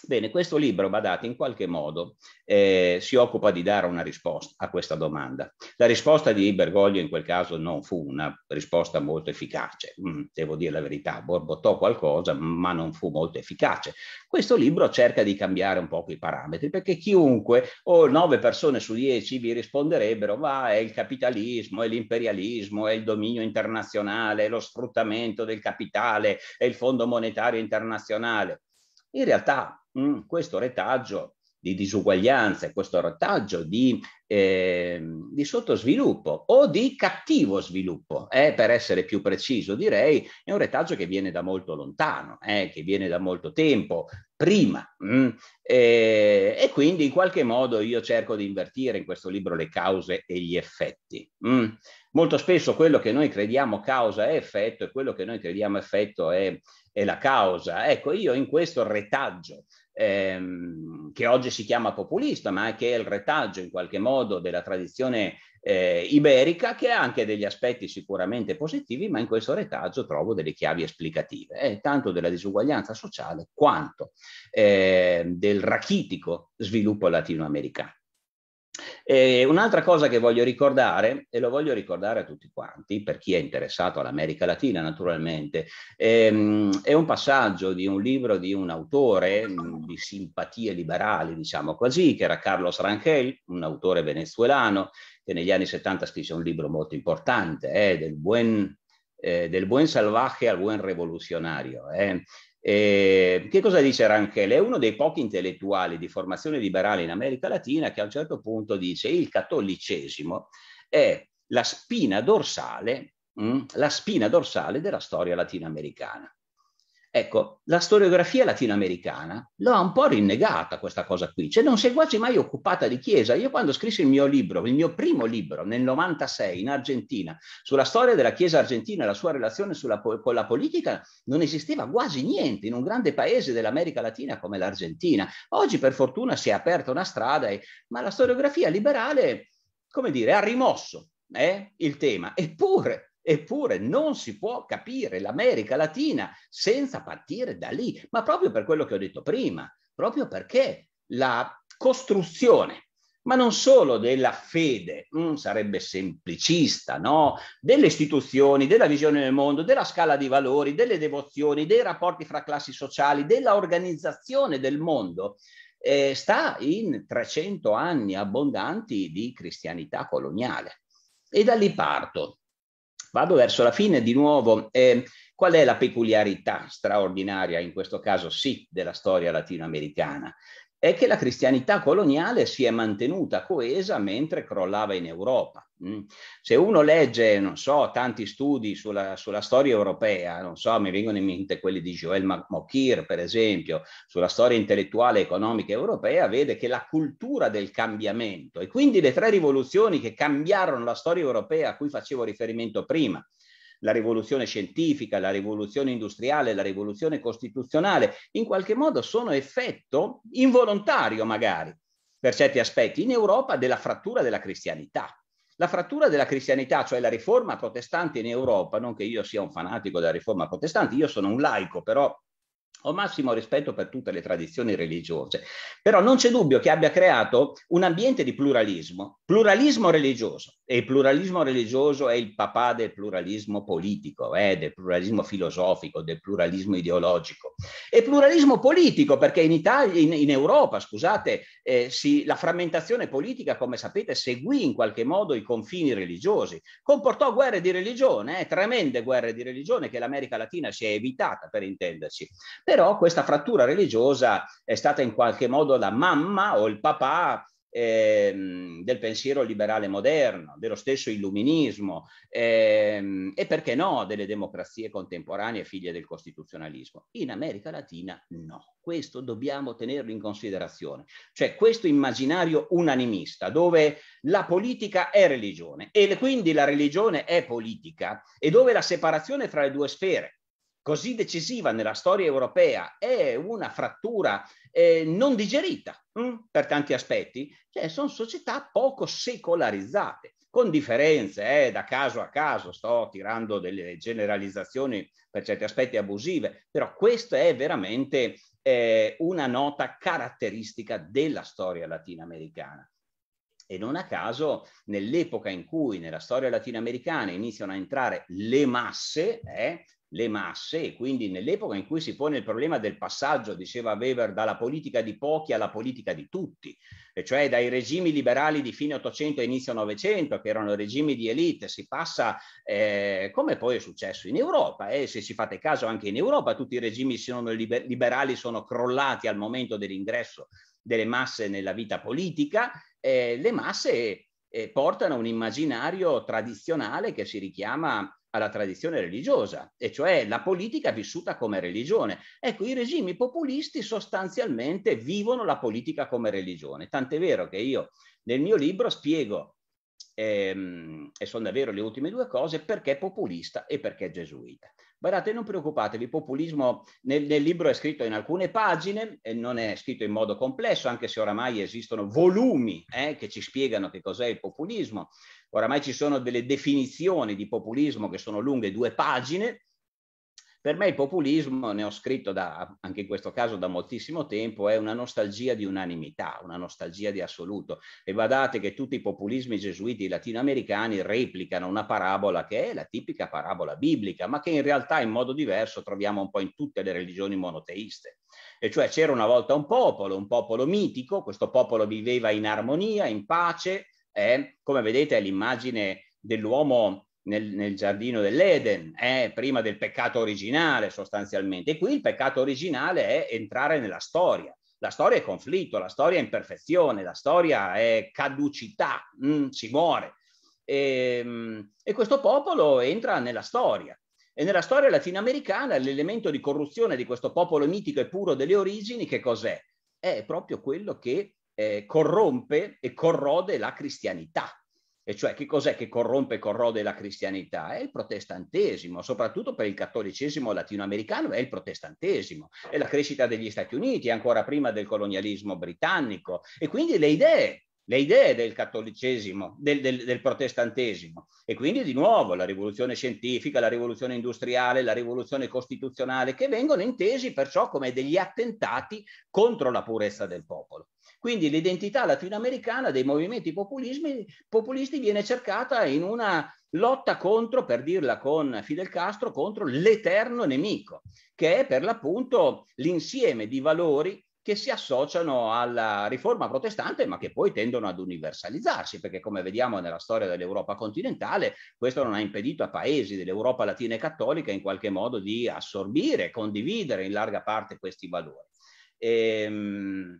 Bene, questo libro, badate, in qualche modo eh, si occupa di dare una risposta a questa domanda. La risposta di Bergoglio in quel caso non fu una risposta molto efficace, mm, devo dire la verità, borbottò qualcosa, ma non fu molto efficace. Questo libro cerca di cambiare un po' i parametri, perché chiunque o nove persone su dieci vi risponderebbero, ma è il capitalismo, è l'imperialismo, è il dominio internazionale, è lo sfruttamento del capitale, è il Fondo Monetario Internazionale in realtà mh, mm, questo retaggio di disuguaglianza, questo retaggio di, eh, di, sottosviluppo o di cattivo sviluppo, eh, per essere più preciso direi, è un retaggio che viene da molto lontano, eh, che viene da molto tempo, prima. Mm. E, e, quindi in qualche modo io cerco di invertire in questo libro le cause e gli effetti. Mm. Molto spesso quello che noi crediamo causa è effetto e quello che noi crediamo effetto è, è la causa. Ecco, io in questo retaggio ehm, che oggi si chiama populista, ma che è il retaggio in qualche modo della tradizione eh, iberica, che ha anche degli aspetti sicuramente positivi, ma in questo retaggio trovo delle chiavi esplicative, eh, tanto della disuguaglianza sociale quanto eh, del rachitico sviluppo latinoamericano. E un'altra cosa che voglio ricordare, e lo voglio ricordare a tutti quanti, per chi è interessato all'America Latina naturalmente, ehm, è un passaggio di un libro di un autore mm, di simpatie liberali, diciamo così, che era Carlos Rangel, un autore venezuelano, che negli anni 70 scrisse un libro molto importante, eh, del, buen, eh, del buen salvaje al buen rivoluzionario. Eh. E ehm, che cosa dice Ranchel? È uno dei pochi intellettuali di formazione liberale in America Latina che a un certo punto dice il cattolicesimo è la spina dorsale, mh, mm, la spina dorsale della storia latinoamericana. Ecco, la storiografia latinoamericana lo ha un po' rinnegata questa cosa qui, cioè non si è quasi mai occupata di Chiesa. Io quando scrissi il mio libro, il mio primo libro nel 96 in Argentina, sulla storia della Chiesa argentina e la sua relazione sulla, con la politica, non esisteva quasi niente in un grande paese dell'America Latina come l'Argentina. Oggi per fortuna si è aperta una strada, e, ma la storiografia liberale, come dire, ha rimosso eh, il tema, eppure Eppure non si può capire l'America Latina senza partire da lì, ma proprio per quello che ho detto prima, proprio perché la costruzione, ma non solo della fede, mm, sarebbe semplicista, no? delle istituzioni, della visione del mondo, della scala di valori, delle devozioni, dei rapporti fra classi sociali, dell'organizzazione del mondo, eh, sta in 300 anni abbondanti di cristianità coloniale. E da lì parto Vado verso la fine di nuovo. Eh, qual è la peculiarità straordinaria, in questo caso sì, della storia latinoamericana? è che la cristianità coloniale si è mantenuta coesa mentre crollava in Europa. Mm. Se uno legge, non so, tanti studi sulla, sulla storia europea, non so, mi vengono in mente quelli di Joel Mokir, per esempio, sulla storia intellettuale e economica europea, vede che la cultura del cambiamento e quindi le tre rivoluzioni che cambiarono la storia europea a cui facevo riferimento prima, la rivoluzione scientifica, la rivoluzione industriale, la rivoluzione costituzionale, in qualche modo sono effetto involontario magari, per certi aspetti, in Europa della frattura della cristianità. La frattura della cristianità, cioè la riforma protestante in Europa, non che io sia un fanatico della riforma protestante, io sono un laico, però ho massimo rispetto per tutte le tradizioni religiose, però non c'è dubbio che abbia creato un ambiente di pluralismo, pluralismo religioso, e il pluralismo religioso è il papà del pluralismo politico, eh, del pluralismo filosofico, del pluralismo ideologico, e pluralismo politico perché in, Italia, in, in Europa, scusate, eh, si, la frammentazione politica, come sapete, seguì in qualche modo i confini religiosi, comportò guerre di religione, eh, tremende guerre di religione che l'America Latina si è evitata, per intenderci però questa frattura religiosa è stata in qualche modo la mamma o il papà Ehm, del pensiero liberale moderno, dello stesso illuminismo ehm, e perché no delle democrazie contemporanee figlie del costituzionalismo. In America Latina no, questo dobbiamo tenerlo in considerazione, cioè questo immaginario unanimista dove la politica è religione e quindi la religione è politica e dove la separazione fra le due sfere così decisiva nella storia europea è una frattura eh, non digerita mh, mm, per tanti aspetti, cioè sono società poco secolarizzate, con differenze eh, da caso a caso, sto tirando delle generalizzazioni per certi aspetti abusive, però questa è veramente eh, una nota caratteristica della storia latinoamericana. E non a caso, nell'epoca in cui nella storia latinoamericana iniziano a entrare le masse, eh, le masse e quindi nell'epoca in cui si pone il problema del passaggio, diceva Weber, dalla politica di pochi alla politica di tutti, e cioè dai regimi liberali di fine 800 e inizio 900, che erano regimi di elite, si passa, eh, come poi è successo in Europa, e eh, se ci fate caso anche in Europa tutti i regimi sono liber- liberali sono crollati al momento dell'ingresso delle masse nella vita politica, eh, le masse eh, portano un immaginario tradizionale che si richiama alla tradizione religiosa, e cioè la politica vissuta come religione. Ecco, i regimi populisti sostanzialmente vivono la politica come religione, tant'è vero che io nel mio libro spiego, ehm, e sono davvero le ultime due cose, perché populista e perché gesuita. Guardate, non preoccupatevi, il populismo nel, nel libro è scritto in alcune pagine, eh, non è scritto in modo complesso, anche se oramai esistono volumi eh, che ci spiegano che cos'è il populismo oramai ci sono delle definizioni di populismo che sono lunghe due pagine. Per me il populismo, ne ho scritto da, anche in questo caso da moltissimo tempo, è una nostalgia di unanimità, una nostalgia di assoluto. E badate che tutti i populismi gesuiti latinoamericani replicano una parabola che è la tipica parabola biblica, ma che in realtà in modo diverso troviamo un po' in tutte le religioni monoteiste. E cioè c'era una volta un popolo, un popolo mitico, questo popolo viveva in armonia, in pace, eh, come vedete è l'immagine dell'uomo nel, nel, giardino dell'Eden, eh, prima del peccato originale sostanzialmente. E qui il peccato originale è entrare nella storia. La storia è conflitto, la storia è imperfezione, la storia è caducità, mm, si muore. E, ehm, e questo popolo entra nella storia. E nella storia latinoamericana l'elemento di corruzione di questo popolo mitico e puro delle origini che cos'è? È proprio quello che eh, corrompe e corrode la cristianità. E cioè che cos'è che corrompe e corrode la cristianità? È il protestantesimo, soprattutto per il cattolicesimo latinoamericano è il protestantesimo, è la crescita degli Stati Uniti ancora prima del colonialismo britannico e quindi le idee le idee del cattolicesimo, del, del, del, protestantesimo. E quindi di nuovo la rivoluzione scientifica, la rivoluzione industriale, la rivoluzione costituzionale, che vengono intesi perciò come degli attentati contro la purezza del popolo. Quindi l'identità latinoamericana dei movimenti populisti viene cercata in una lotta contro, per dirla con Fidel Castro, contro l'eterno nemico, che è per l'appunto l'insieme di valori che si associano alla riforma protestante ma che poi tendono ad universalizzarsi perché come vediamo nella storia dell'Europa continentale questo non ha impedito a paesi dell'Europa latina e cattolica in qualche modo di assorbire, condividere in larga parte questi valori. Ehm,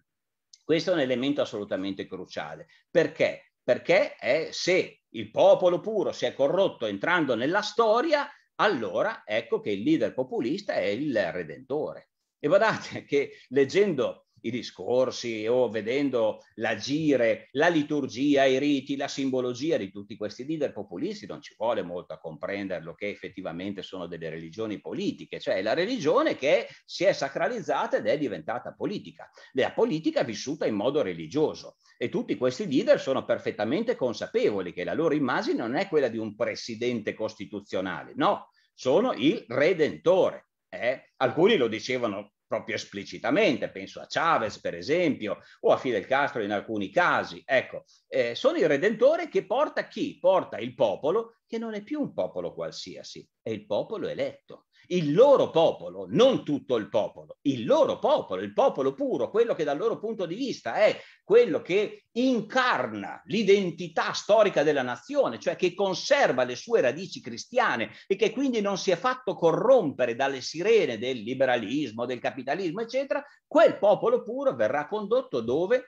questo è un elemento assolutamente cruciale. Perché? Perché è, se il popolo puro si è corrotto entrando nella storia, allora ecco che il leader populista è il redentore. E guardate che leggendo i discorsi o vedendo l'agire, la liturgia, i riti, la simbologia di tutti questi leader populisti, non ci vuole molto a comprenderlo che effettivamente sono delle religioni politiche, cioè la religione che si è sacralizzata ed è diventata politica, la politica vissuta in modo religioso e tutti questi leader sono perfettamente consapevoli che la loro immagine non è quella di un presidente costituzionale, no, sono il redentore. Eh? Alcuni lo dicevano proprio esplicitamente, penso a Chavez per esempio o a Fidel Castro in alcuni casi. Ecco, eh, sono il redentore che porta chi? Porta il popolo che non è più un popolo qualsiasi, è il popolo eletto il loro popolo, non tutto il popolo, il loro popolo, il popolo puro, quello che dal loro punto di vista è quello che incarna l'identità storica della nazione, cioè che conserva le sue radici cristiane e che quindi non si è fatto corrompere dalle sirene del liberalismo, del capitalismo, eccetera, quel popolo puro verrà condotto dove?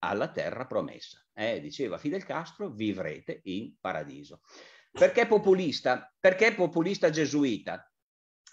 Alla terra promessa. Eh, diceva Fidel Castro, vivrete in paradiso. Perché populista? Perché populista gesuita?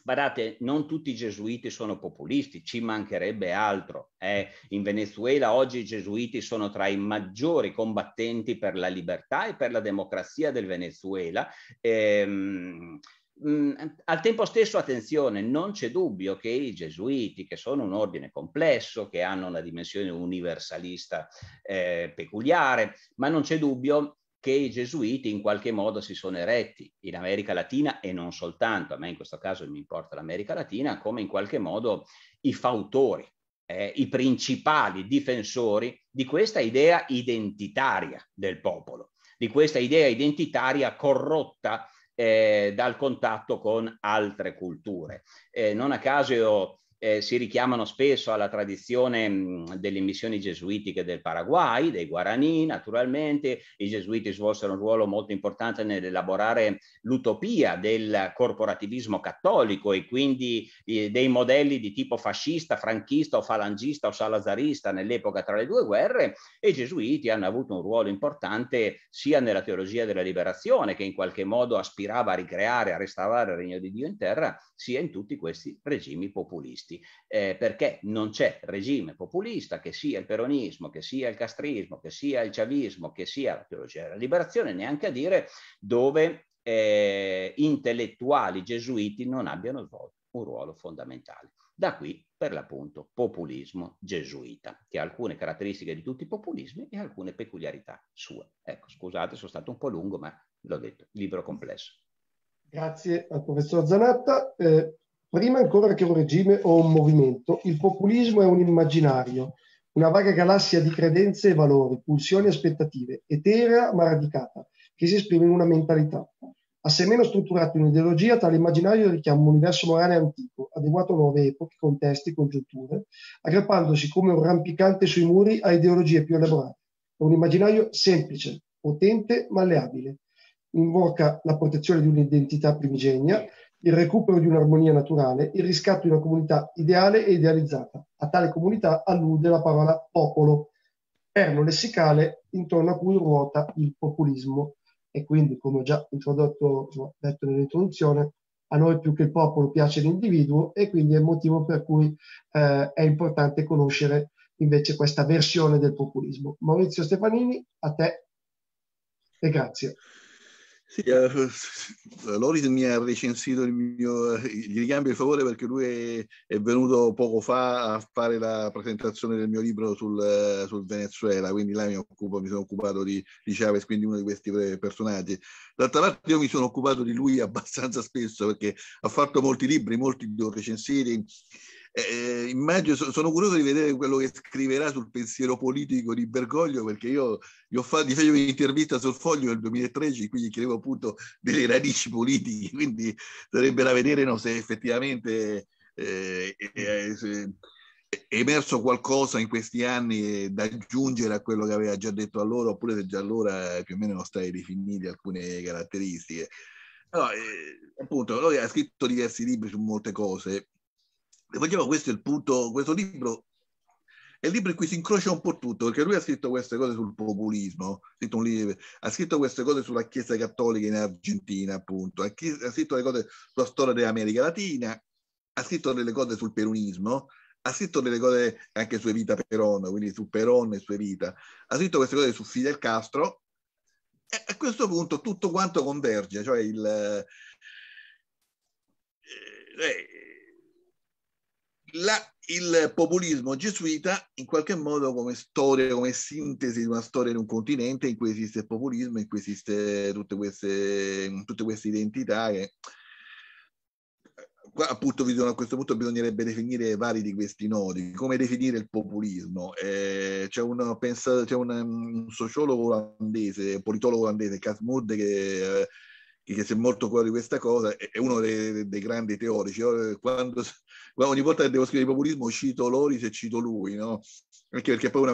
Guardate, non tutti i gesuiti sono populisti, ci mancherebbe altro. Eh. In Venezuela oggi i gesuiti sono tra i maggiori combattenti per la libertà e per la democrazia del Venezuela. Ehm, Mm, al tempo stesso, attenzione, non c'è dubbio che i gesuiti, che sono un ordine complesso, che hanno una dimensione universalista eh, peculiare, ma non c'è dubbio che i gesuiti in qualche modo si sono eretti in America Latina e non soltanto, a me in questo caso mi importa l'America Latina, come in qualche modo i fautori, eh, i principali difensori di questa idea identitaria del popolo, di questa idea identitaria corrotta eh, dal contatto con altre culture. Eh, non a caso io eh, si richiamano spesso alla tradizione mh, delle missioni gesuitiche del Paraguay, dei Guarani, naturalmente. I gesuiti svolsero un ruolo molto importante nell'elaborare l'utopia del corporativismo cattolico e quindi eh, dei modelli di tipo fascista, franchista o falangista o salazarista nell'epoca tra le due guerre. E i gesuiti hanno avuto un ruolo importante sia nella teologia della liberazione, che in qualche modo aspirava a ricreare, a restaurare il regno di Dio in terra, sia in tutti questi regimi populisti populisti, eh, perché non c'è regime populista, che sia il peronismo, che sia il castrismo, che sia il chavismo, che sia la teologia della liberazione, neanche a dire dove eh, intellettuali gesuiti non abbiano svolto un ruolo fondamentale. Da qui, per l'appunto, populismo gesuita, che ha alcune caratteristiche di tutti i populismi e alcune peculiarità sue. Ecco, scusate, sono stato un po' lungo, ma l'ho detto, libro complesso. Grazie al professor Zanatta. Eh, Prima ancora che un regime o un movimento, il populismo è un immaginario, una vaga galassia di credenze e valori, pulsioni e aspettative, eterea ma radicata, che si esprime in una mentalità. Assieme meno strutturato in ideologia, tale immaginario richiama un universo morale antico, adeguato a nuove epoche, contesti, congiunture, aggrappandosi come un rampicante sui muri a ideologie più elaborate. È un immaginario semplice, potente, malleabile. Invoca la protezione di un'identità primigenia, il recupero di un'armonia naturale, il riscatto di una comunità ideale e idealizzata. A tale comunità allude la parola popolo, perno lessicale intorno a cui ruota il populismo. E quindi, come ho già introdotto, ho detto nell'introduzione, a noi più che il popolo piace l'individuo e quindi è il motivo per cui eh, è importante conoscere invece questa versione del populismo. Maurizio Stefanini, a te e grazie. Sì, eh, [LAUGHS] Loris mi ha recensito il mio, eh, gli ricambio il favore perché lui è, è, venuto poco fa a fare la presentazione del mio libro sul, eh, sul Venezuela, quindi là mi, occupo, mi sono occupato di, di, Chavez, quindi uno di questi personaggi. D'altra parte io mi sono occupato di lui abbastanza spesso perché ha fatto molti libri, molti li ho recensiti eh, immagino, sono curioso di vedere quello che scriverà sul pensiero politico di Bergoglio, perché io gli, ho fatto, gli feci un'intervista sul foglio nel 2013 quindi chiedevo appunto delle radici politiche, [LAUGHS] quindi sarebbe da vedere no, se effettivamente eh, eh, se è emerso qualcosa in questi anni eh, da aggiungere a quello che aveva già detto allora, oppure se già allora eh, più o meno non stai definiti alcune caratteristiche. No, eh, appunto, lui ha scritto diversi libri su molte cose Vogliamo, questo è il punto, questo libro è il libro in cui si incrocia un po' tutto, perché lui ha scritto queste cose sul populismo, ha scritto, libro, ha scritto queste cose sulla Chiesa Cattolica in Argentina, appunto, ha, ha scritto le cose sulla storia dell'America Latina, ha scritto delle cose sul peronismo, ha scritto delle cose anche su Evita Peron, quindi su Peron e su Evita, ha scritto queste cose su Fidel Castro, e a questo punto tutto quanto converge, cioè il... Eh, eh la, il populismo gesuita, in qualche modo, come storia, come sintesi di una storia di un continente in cui esiste il populismo, in cui esiste tutte queste, tutte queste identità che eh, Qua, appunto bisogna, a questo punto bisognerebbe definire vari di questi nodi, come definire il populismo. Eh, c'è, un, pensato, c'è un, mm, un, sociologo olandese, un politologo olandese, Kasmud, che, eh, che si è molto cuore di questa cosa, è, è uno dei, dei, grandi teorici. Quando ogni volta che devo scrivere populismo cito Loris e cito lui, no? Perché, perché poi una,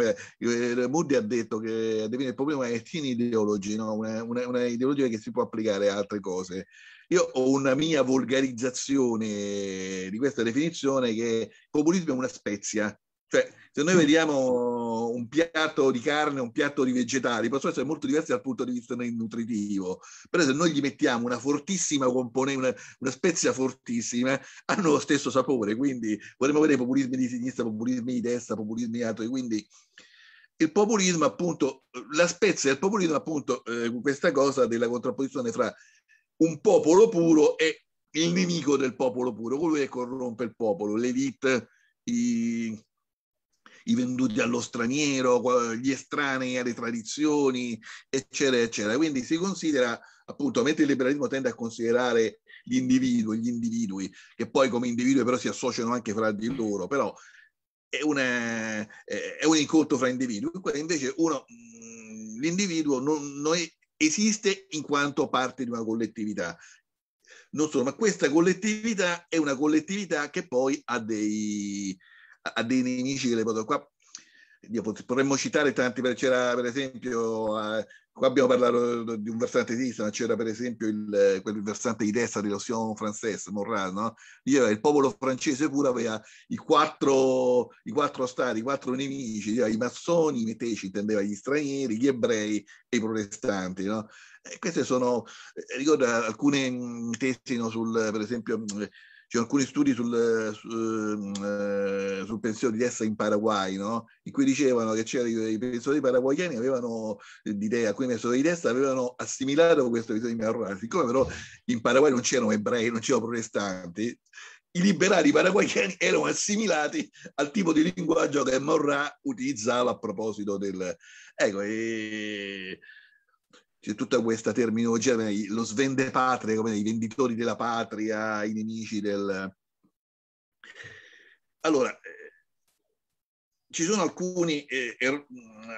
eh, Moody ha detto che il problema è in ideologia, no? una, una, una ideologia che si può applicare a altre cose. Io ho una mia volgarizzazione di questa definizione che il populismo è una spezia, cioè, se noi vediamo un piatto di carne, un piatto di vegetali, possono essere molto diversi dal punto di vista nutritivo, però se noi gli mettiamo una fortissima componente, una, una spezia fortissima, hanno lo stesso sapore, quindi vorremmo avere populismi di sinistra, populismi di destra, populismi di altri, quindi il populismo appunto, la spezia del populismo appunto eh, questa cosa della contrapposizione fra un popolo puro e il nemico del popolo puro, colui che corrompe il popolo, l'elite, i i venduti allo straniero, gli estranei alle tradizioni, eccetera, eccetera. Quindi si considera, appunto, mentre il liberalismo tende a considerare gli individui, gli individui, che poi come individui però si associano anche fra di loro, però è, una, è un incontro fra individui, invece uno, l'individuo non, non esiste in quanto parte di una collettività, non solo, ma questa collettività è una collettività che poi ha dei, ha dei nemici che le portano qua. Potremmo citare tanti, c'era per esempio, eh, qua abbiamo parlato di un versante di sinistra, c'era per esempio il, quel versante di destra dell'Opzione francese, Morras, no? Diceva, il popolo francese pure aveva i quattro, i quattro stati, i quattro nemici, cioè i massoni, i meteci, intendeva gli stranieri, gli ebrei e i protestanti, no? E queste sono, eh, ricordo alcune mm, tesi no, sul, per esempio, mm, c'è alcuni studi sul, su, mm, eh, sul pensiero di essere in Paraguay, no? in cui dicevano che c'erano i pensieri paraguayani avevano l'idea, eh, alcuni pensatori di destra avevano assimilato questo visione di Marrone, siccome però in Paraguay non c'erano ebrei, non c'erano protestanti, i liberali paraguayani [LAUGHS] erano assimilati al tipo di linguaggio che Morra utilizzava a proposito del... Ecco, e... c'è tutta questa terminologia, eh, lo svende patria, come i venditori della patria, i nemici del... Allora, ci sono alcuni, eh, er,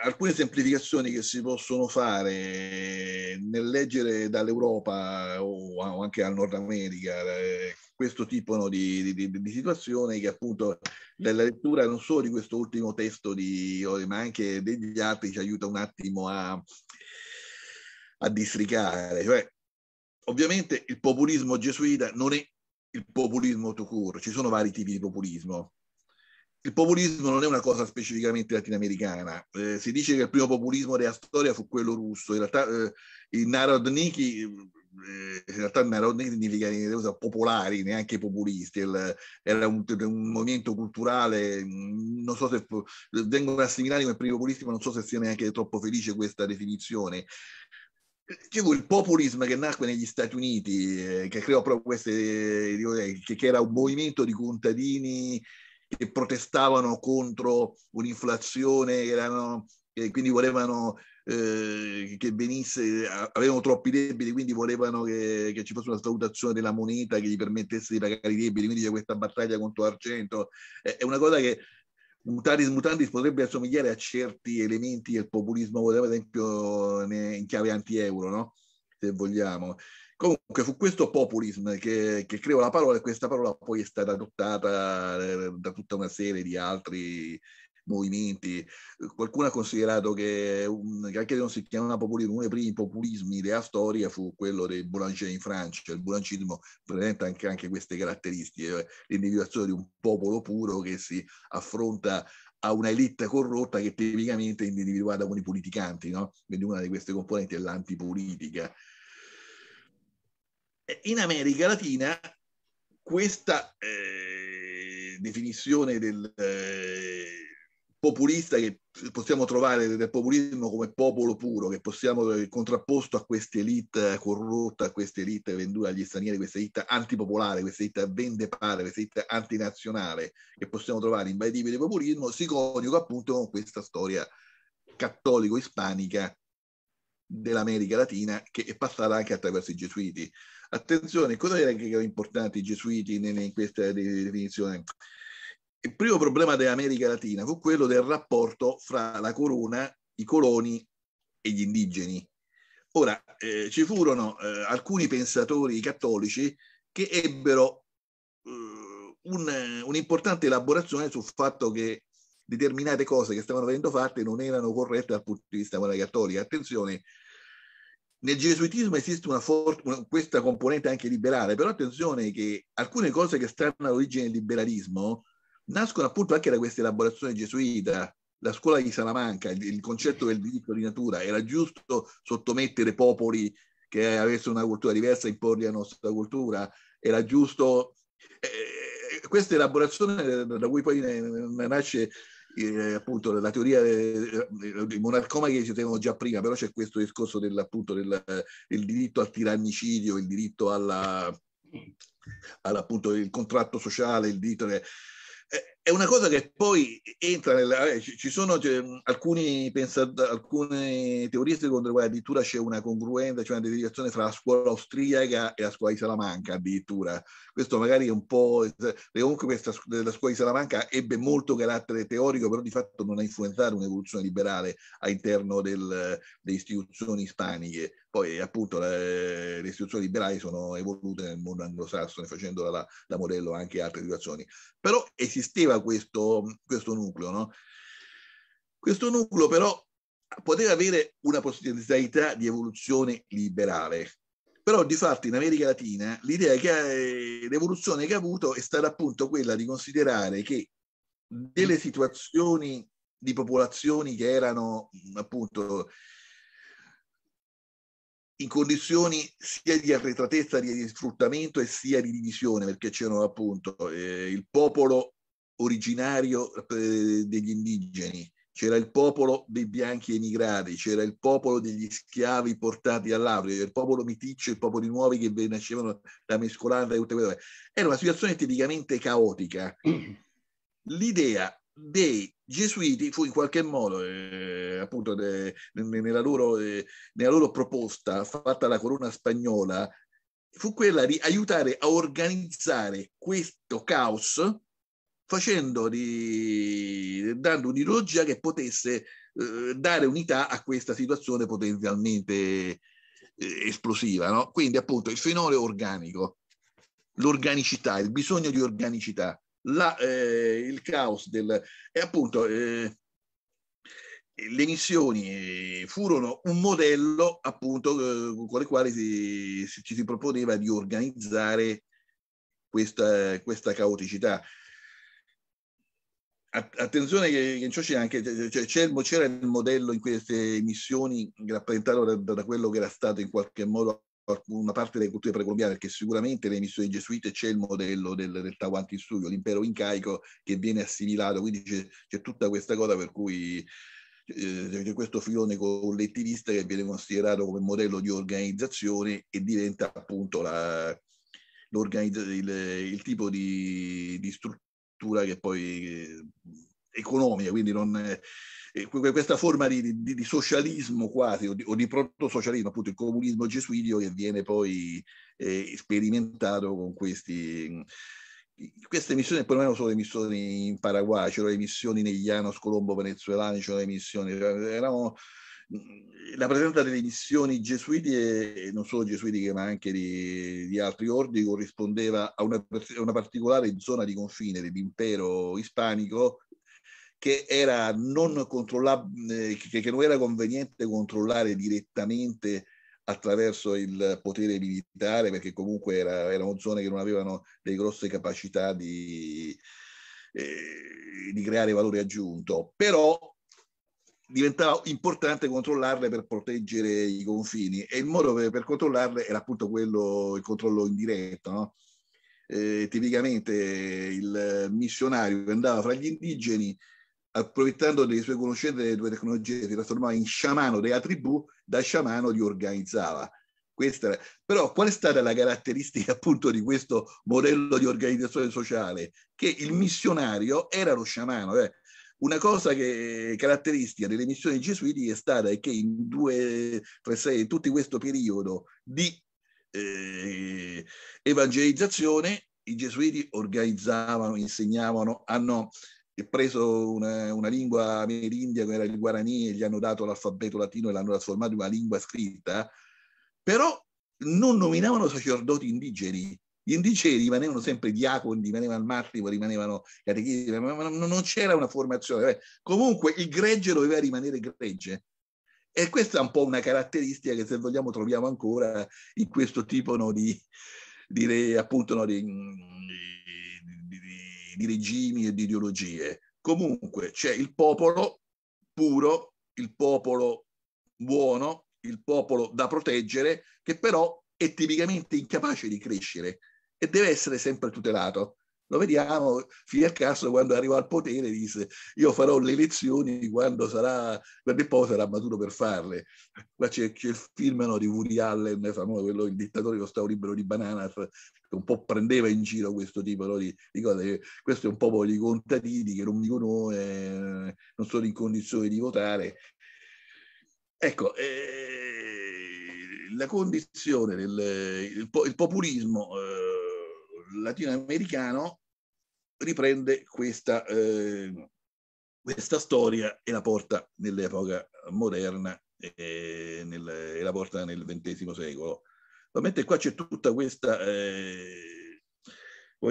alcune semplificazioni che si possono fare nel leggere dall'Europa o, anche al Nord America eh, questo tipo no, di, di, di, situazione che appunto nella lettura non solo di questo ultimo testo di, ma anche degli altri ci aiuta un attimo a, a districare. Cioè, ovviamente il populismo gesuita non è il populismo to cure, ci sono vari tipi di populismo il populismo non è una cosa specificamente latinoamericana. Eh, si dice che il primo populismo della storia fu quello russo. In realtà eh, il Narodniki, eh, in realtà Narodniki significa in popolari, neanche populisti. Il, era un, un, movimento culturale, mm, non so se vengono assimilati come primo populisti, ma non so se sia neanche troppo felice questa definizione. Dicevo, il populismo che nacque negli Stati Uniti, eh, che creò proprio queste, eh, che, che era un movimento di contadini che protestavano contro un'inflazione, erano, che quindi volevano eh, che venisse, avevano troppi debiti, quindi volevano che, che, ci fosse una salutazione della moneta che gli permettesse di pagare i debiti, quindi c'è questa battaglia contro l'argento. È, è una cosa che mutatis mutandis potrebbe assomigliare a certi elementi del populismo, ad esempio in chiave anti-euro, no? se vogliamo. Comunque fu questo populism che, che, creò la parola e questa parola poi è stata adottata eh, da tutta una serie di altri movimenti. Qualcuno ha considerato che, un, che anche se non si chiamava populismo, uno dei primi populismi della storia fu quello del Boulanger in Francia. Il boulangismo presenta anche, anche queste caratteristiche, cioè l'individuazione di un popolo puro che si affronta a una elite corrotta che tipicamente è individuata con i politicanti, no? quindi una di queste componenti è l'antipolitica in America Latina questa eh, definizione del eh, populista che possiamo trovare del populismo come popolo puro, che possiamo eh, contrapposto a questa elite corrotta, a questa elite venduta agli stranieri, questa elite antipopolare, questa elite vendepale, questa elite antinazionale, che possiamo trovare in vari tipi di populismo, si coniuga appunto con questa storia cattolico-ispanica dell'America Latina che è passata anche attraverso i gesuiti. Attenzione, cosa era che erano importanti i gesuiti in questa definizione? Il primo problema dell'America Latina fu quello del rapporto fra la corona, i coloni e gli indigeni. Ora, eh, ci furono eh, alcuni pensatori cattolici che ebbero eh, un, un'importante elaborazione sul fatto che determinate cose che stavano venendo fatte non erano corrette dal punto di vista morale cattolica. Attenzione, nel gesuitismo esiste una for- questa componente anche liberale, però attenzione che alcune cose che stanno all'origine del liberalismo nascono appunto anche da questa elaborazione gesuita. La scuola di Salamanca, il, il concetto del diritto di natura, era giusto sottomettere popoli che avessero una cultura diversa, e imporli la nostra cultura, era giusto... Eh, questa elaborazione da cui poi nasce eh, appunto la teoria dei monarcomani che esistevano già prima, però c'è questo discorso del, del, del diritto al tirannicidio, il diritto alla, all'appunto il contratto sociale, il diritto è una cosa che poi entra nella... Eh, ci sono cioè, alcuni, pensat- alcune teorie secondo le quali addirittura c'è una congruenza, cioè una dedicazione fra la scuola austriaca e la scuola di Salamanca addirittura. Questo magari è un po'... Eh, comunque questa, la scuola di Salamanca ebbe molto carattere teorico, però di fatto non ha influenzato un'evoluzione liberale all'interno del, delle istituzioni ispaniche. Poi appunto le, le istituzioni liberali sono evolute nel mondo anglosassone facendola la, la modello anche altre situazioni. Però esisteva questo, questo nucleo, no? Questo nucleo però poteva avere una potenzialità di evoluzione liberale, però di fatto in America Latina l'idea che ha, eh, l'evoluzione che ha avuto è stata appunto quella di considerare che delle situazioni di popolazioni che erano appunto in condizioni sia di arretratezza di sfruttamento e sia di divisione, perché c'erano appunto eh, il popolo originario eh, degli indigeni, c'era il popolo dei bianchi emigrati, c'era il popolo degli schiavi portati all'Africa, il popolo miticcio, il popolo di nuovi che nascevano da mescolata e tutte quelle cose. Era una situazione tipicamente caotica. Mm. L'idea dei gesuiti fu in qualche modo, eh, appunto, de, nella, loro, eh, nella loro proposta fatta alla corona spagnola, fu quella di aiutare a organizzare questo caos facendo di, dando un'ideologia che potesse eh, dare unità a questa situazione potenzialmente eh, esplosiva. No? Quindi appunto il fenomeno organico, l'organicità, il bisogno di organicità la, eh, il caos del... E appunto eh, le missioni eh, furono un modello appunto eh, con il quale si, si, ci si proponeva di organizzare questa, questa caoticità. Attenzione che in ciò c'è anche, c'era il modello in queste missioni rappresentato da, da quello che era stato in qualche modo una parte delle culture precolombiane, perché sicuramente nelle missioni gesuite c'è il modello del, del Tawanti Studio, l'impero incaico che viene assimilato, quindi c'è, c'è tutta questa cosa per cui eh, questo filone collettivista che viene considerato come modello di organizzazione e diventa appunto la, il, il, tipo di, di, struttura che poi eh, economica, quindi non... Eh, eh, questa forma di, di, di, socialismo quasi, o di, o di proto-socialismo, appunto il comunismo gesuidio che viene poi eh, sperimentato con questi... Queste missioni perlomeno sono le missioni in Paraguay, c'erano le missioni negli Anos Colombo venezuelani, c'erano le missioni, cioè, erano la presenza delle missioni gesuiti, e non solo gesuitiche ma anche di, di altri ordini, corrispondeva a una, a una, particolare zona di confine dell'impero ispanico che, era non eh, che non era conveniente controllare direttamente attraverso il potere militare, perché comunque era, erano zone che non avevano delle grosse capacità di, eh, di creare valore aggiunto, però diventava importante controllarle per proteggere i confini e il modo per, per controllarle era appunto quello, il controllo indiretto. No? Eh, tipicamente il missionario che andava fra gli indigeni approfittando delle sue conoscenze delle due tecnologie, si trasformava in sciamano della tribù, da sciamano li organizzava. Questa, però qual è stata la caratteristica [LAUGHS] appunto di questo modello di organizzazione sociale? Che il missionario era lo sciamano. Eh. Una cosa che è caratteristica delle missioni gesuiti è stata che in due, tre, sei, tutto questo periodo di eh, evangelizzazione i gesuiti organizzavano, insegnavano, hanno è preso una, una lingua d'India come era il guarani e gli hanno dato l'alfabeto latino e l'hanno trasformato in una lingua scritta, però non nominavano sacerdoti indigeni. Gli indigeni rimanevano sempre diaconi, rimanevano al mattimo, rimanevano ma non c'era una formazione. Beh, comunque il gregge doveva rimanere gregge. E questa è un po' una caratteristica che, se vogliamo, troviamo ancora in questo tipo no, di, dire, appunto, no, di, di regimi e di ideologie. Comunque c'è il popolo puro, il popolo buono, il popolo da proteggere, che però è tipicamente incapace di crescere e deve essere sempre tutelato. Lo vediamo, fino a caso quando arrivò al potere disse io farò le elezioni quando, sarà, quando il popolo sarà maturo per farle. Qua c'è, c'è il film no, di Woody Allen, famoso quello il dittatore con sta libero di Bananas, che un po' prendeva in giro questo tipo no, di, di cose. Questo è un popolo di contadini che non mi eh, non sono in condizione di votare. Ecco, eh, la condizione del il, il populismo eh, latinoamericano riprende questa, eh, questa storia e la porta nell'epoca moderna e, nel, e, la porta nel XX secolo. Ovviamente qua c'è tutta questa eh,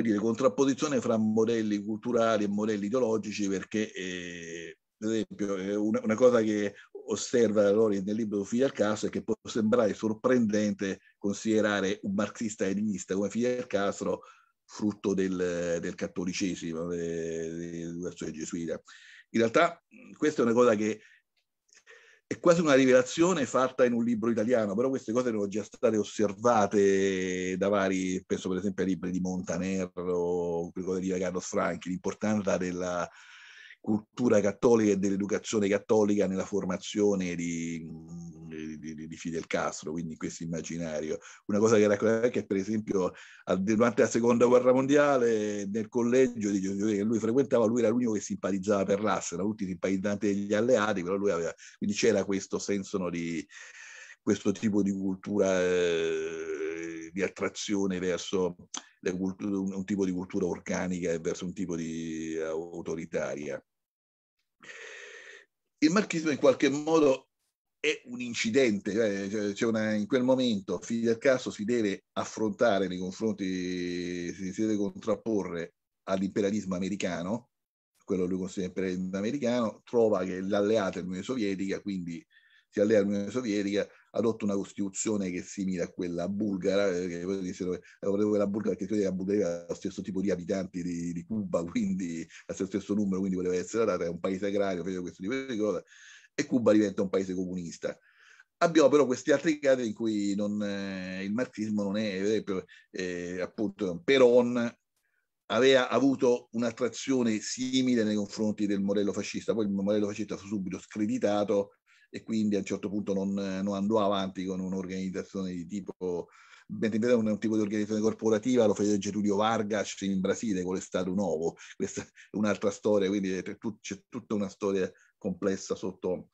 dire, contrapposizione fra modelli culturali e modelli ideologici perché, eh, ad esempio, eh, una, una, cosa che osserva Lori nel libro Figli al Castro è che può sembrare sorprendente considerare un marxista-leninista come Fidel Castro frutto del, del cattolicesimo, eh, verso i gesuiti. In realtà questa è una cosa che è quasi una rivelazione fatta in un libro italiano, però queste cose erano già state osservate da vari, penso per esempio ai libri di Montaner o quello di Carlos Franchi, l'importanza della cultura cattolica e dell'educazione cattolica nella formazione di, di, di, Fidel Castro, quindi questo immaginario. Una cosa che raccontava che per esempio durante la seconda guerra mondiale nel collegio che lui frequentava, lui era l'unico che simpatizzava per l'Asse, erano tutti simpatizzanti degli alleati, però lui aveva, quindi c'era questo senso no, di questo tipo di cultura eh, di attrazione verso cultura, un, un, tipo di cultura organica e verso un tipo di autoritaria. Il marxismo in qualche modo è un incidente, cioè, cioè una, in quel momento Fidel Castro si deve affrontare nei confronti, si deve contrapporre all'imperialismo americano, quello che lui considera imperialismo americano, trova che l'alleata è l'Unione Sovietica, quindi si allea all'Unione Sovietica, adotta una costituzione che è simile a quella bulgara, eh, che voleva bulgara perché la Bulgaria ha lo stesso tipo di abitanti di, di Cuba, [LAUGHS] quindi lo stesso numero, quindi voleva essere data, è un paese agrario, questo tipo di cose e Cuba diventa un paese comunista. Abbiamo però questi altri casi in cui non, eh, il marxismo non è, esempio, eh, appunto Peron aveva avuto un'attrazione simile nei confronti del modello fascista, poi il modello fascista fu subito screditato e quindi a un certo punto non, eh, non andò avanti con un'organizzazione di tipo mentre invece un, un tipo di organizzazione corporativa lo fece Getulio Vargas in Brasile con l'Estato Nuovo, questa è un'altra storia, quindi c'è tutta una storia complessa sotto...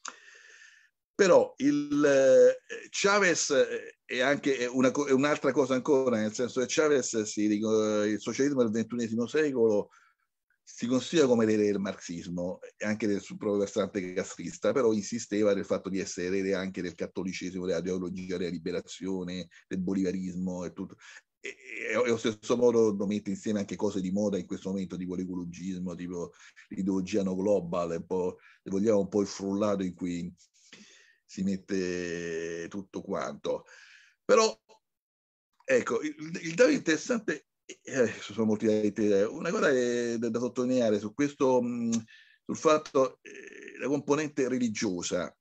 Però il eh, Chavez eh, è anche una, è un'altra cosa ancora, nel senso che Chavez, si, eh, il socialismo del XXI secolo, si considera come l'erede del marxismo, anche del suo proprio versante castrista, però insisteva del fatto di essere erede anche del cattolicesimo, della teologia della liberazione, del bolivarismo e tutto e, allo stesso modo lo mette insieme anche cose di moda in questo momento, tipo l'ecologismo, tipo l'ideologia no global, un po', se vogliamo, un po' il frullato in cui si mette tutto quanto. Però, ecco, il, il dato interessante, eh, sono molti dati, una cosa da, da, sottolineare su questo, sul fatto, eh, la componente religiosa.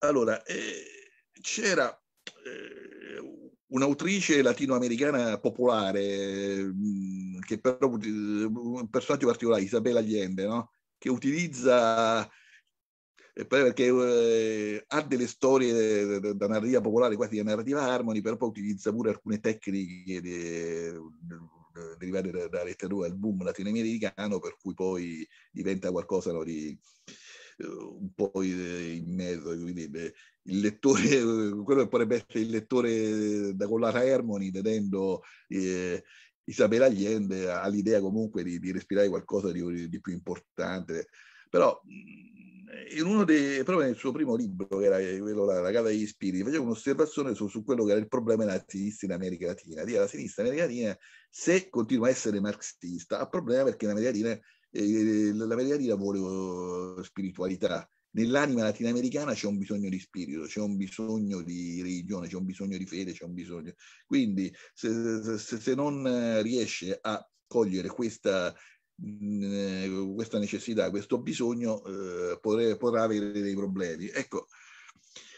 Allora, eh, c'era eh, un'autrice latinoamericana popolare, mm, che però eh, un personaggio particolare, Isabella Allende, no? che utilizza eh, perché eh, ha delle storie da narrativa popolare, quasi da narrativa harmony, però poi utilizza pure alcune tecniche derivate dalla letteratura dal boom latinoamericano, per cui poi diventa qualcosa no, di, un po' in mezzo, quindi il lettore, [LAUGHS] quello che potrebbe essere il lettore da collata Hermoni, vedendo eh, Isabella Allende, ha l'idea comunque di, di respirare qualcosa di, di, più importante. Però, mm, in uno dei, proprio nel suo primo libro, che era eh, quello La, la Casa degli Spiriti, faceva un'osservazione su, su, quello che era il problema della sinistra in America Latina. Dì, la sinistra in America Latina, se continua a essere marxista, ha problema perché in America Latina, eh, l'America Latina vuole oh, spiritualità nell'anima latinoamericana c'è un bisogno di spirito, c'è un bisogno di religione, c'è un bisogno di fede, c'è un bisogno. Quindi se, se, se non eh, riesce a cogliere questa, mm, eh, questa necessità, questo bisogno, eh, potrà, potrà avere dei problemi. Ecco,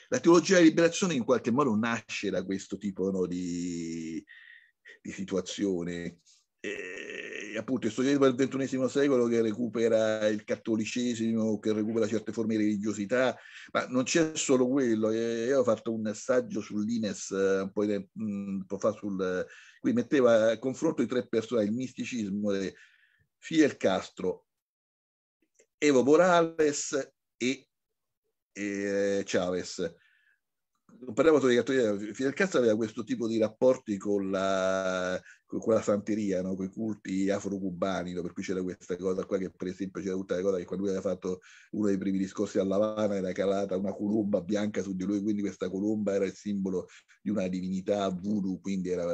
la teologia della liberazione in qualche modo nasce da questo tipo no, di, di, situazione. Eh, appunto il soggetto del XXI secolo che recupera il cattolicesimo, che recupera certe forme di religiosità, ma non c'è solo quello. Eh, io ho fatto un saggio sull'Ines eh, un po', di, un fa, sul, qui metteva a confronto i tre personaggi, il misticismo di Fiel Castro, Evo Morales e, e eh, Chavez non parliamo solo di cattolica, Fidel Castro aveva questo tipo di rapporti con la, con la santeria, no? con i culti afro-cubani, no? per cui c'era questa cosa qua che per esempio c'era tutta la cosa che quando lui aveva fatto uno dei primi discorsi a Lavana era calata una colomba bianca su di lui, quindi questa colomba era il simbolo di una divinità voodoo, quindi era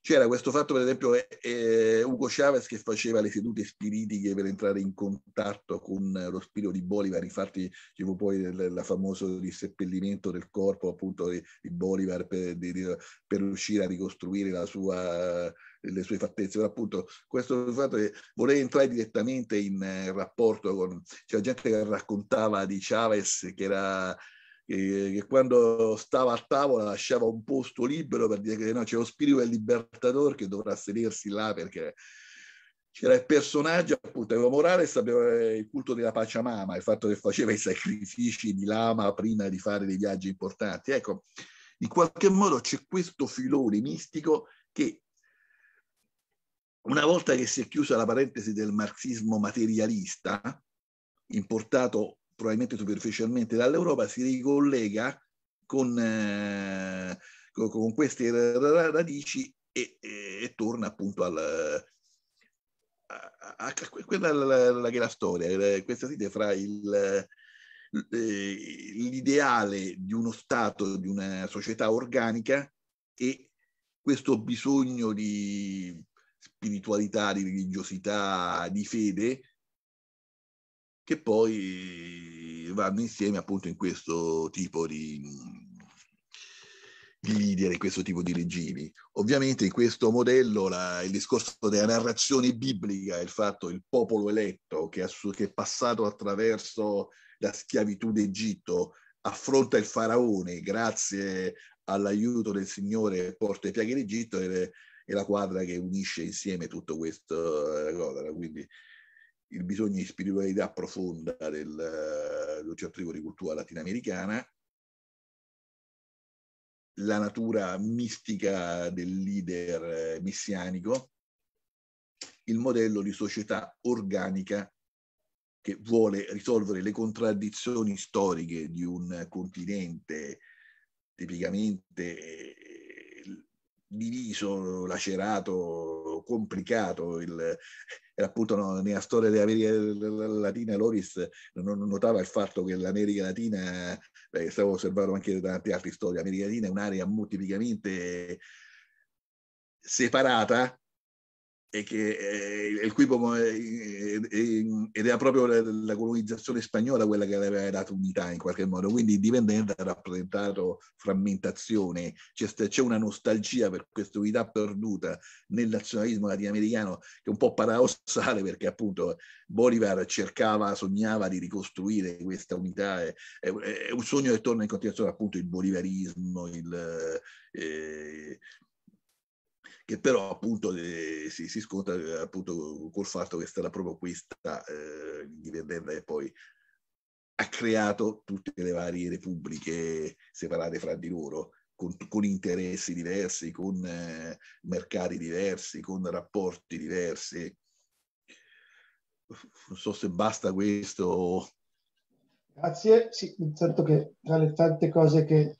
c'era questo fatto, per esempio, eh, eh Ugo Chavez che faceva le sedute spiritiche per entrare in contatto con eh, lo spirito di Bolivar, infatti dicevo poi il famoso disseppellimento del corpo appunto di, di Bolivar per, di, di, per, riuscire a ricostruire la sua le sue fattezze, però appunto questo fatto che volevo entrare direttamente in eh, rapporto con, c'era gente che raccontava di Chavez che era che, che, quando stava a tavola lasciava un posto libero per dire che no, c'è lo spirito del libertatore che dovrà sedersi là perché c'era il personaggio, appunto, Evo Morales aveva il culto della Pachamama, il fatto che faceva i sacrifici di lama prima di fare dei viaggi importanti. Ecco, in qualche modo c'è questo filone mistico che una volta che si è chiusa la parentesi del marxismo materialista, importato probabilmente superficialmente dall'Europa, si ricollega con, eh, con queste radici e, e, e torna appunto al, a, a, a quella la, la, che è la storia, questa sfida fra il, eh, l'ideale di uno Stato, di una società organica e questo bisogno di spiritualità, di religiosità, di fede che poi vanno insieme appunto in questo tipo di, di leader, in questo tipo di regimi. Ovviamente in questo modello la, il discorso della narrazione biblica, il fatto il popolo eletto che, che è passato attraverso la schiavitù d'Egitto, affronta il faraone grazie all'aiuto del Signore porta i piaghi d'Egitto Egitto e, e la quadra che unisce insieme tutto questo. Eh, Quindi il bisogno di spiritualità profonda del, eh, del certo di cultura latinoamericana, la natura mistica del leader eh, messianico, il modello di società organica che vuole risolvere le contraddizioni storiche di un continente tipicamente diviso, lacerato, complicato. Il, eh, appunto no, nella storia dell'America Latina Loris non notava il fatto che l'America Latina, beh, stavo osservando anche da tante altre storie, l'America Latina è un'area moltiplicamente separata e che, è cubo, eh, eh, eh ed era proprio la, colonizzazione spagnola quella che aveva dato unità in qualche modo, quindi indipendenza ha rappresentato frammentazione, c'è, una nostalgia per questa unità perduta nel nazionalismo latinoamericano che è un po' paradossale perché appunto Bolivar cercava, sognava di ricostruire questa unità, è un sogno che torna in continuazione appunto il bolivarismo, il... Eh, che però appunto eh, si, si, scontra eh, appunto col fatto che sarà proprio questa eh, indipendente che poi ha creato tutte le varie repubbliche separate fra di loro, con, con interessi diversi, con eh, mercati diversi, con rapporti diversi. Non so se basta questo. Grazie, sì, certo che tra le tante cose che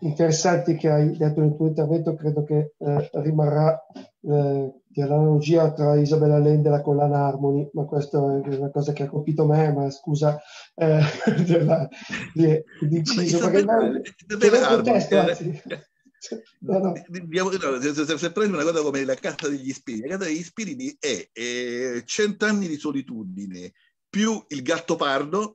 interessanti che hai detto nel tuo intervento, credo che eh, rimarrà eh, l'analogia tra Isabella Lend e la collana Harmony, ma questa è una cosa che ha colpito me, ma scusa, eh, [LAUGHS] della, di, di inciso, perché [LAUGHS] No, no. [LAUGHS] Se prendi una cosa come la Casa degli Spiriti, la Casa degli Spiriti è eh, cent'anni di solitudine più il gatto pardo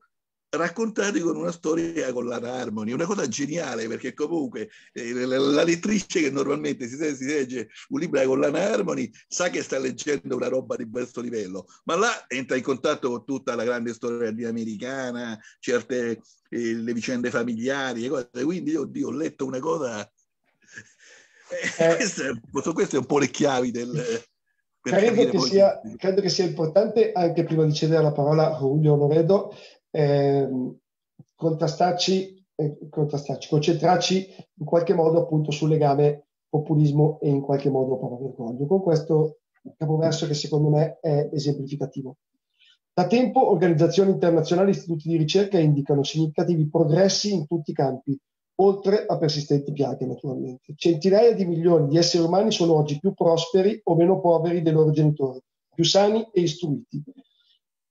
raccontati con una storia con la Harmony, una cosa geniale perché comunque eh, la, lettrice che normalmente si, si legge un libro con la Harmony sa che sta leggendo una roba di questo livello, ma là entra in contatto con tutta la grande storia americana, certe eh, le vicende familiari e cose, quindi oddio, ho letto una cosa... [LAUGHS] Eh, eh, questo, questo è un po' le chiavi del... [LAUGHS] Credo che, sia, credo che, sia, importante, anche prima di cedere la parola a Julio Loredo, eh, contrastarci, eh, contrastarci, concentrarci in qualche modo appunto sul legame populismo e in qualche modo proprio vergogno. Con questo capoverso che secondo me è esemplificativo. Da tempo organizzazioni internazionali e istituti di ricerca indicano significativi progressi in tutti i campi, oltre a persistenti piaghe naturalmente. Centinaia di milioni di esseri umani sono oggi più prosperi o meno poveri dei loro genitori, più sani e istruiti,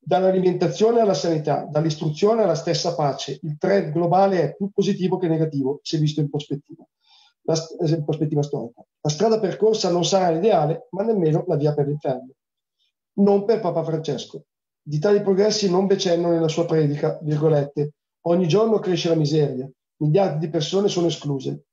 Dall'alimentazione alla sanità, dall'istruzione alla stessa pace, il trend globale è più positivo che negativo se visto in prospettiva, la, eh, in prospettiva storica. La strada percorsa non sarà l'ideale, ma nemmeno la via per l'inferno. Non per Papa Francesco. Di tali progressi non vecenno nella sua predica, virgolette, ogni giorno cresce la miseria, miliardi di persone sono escluse.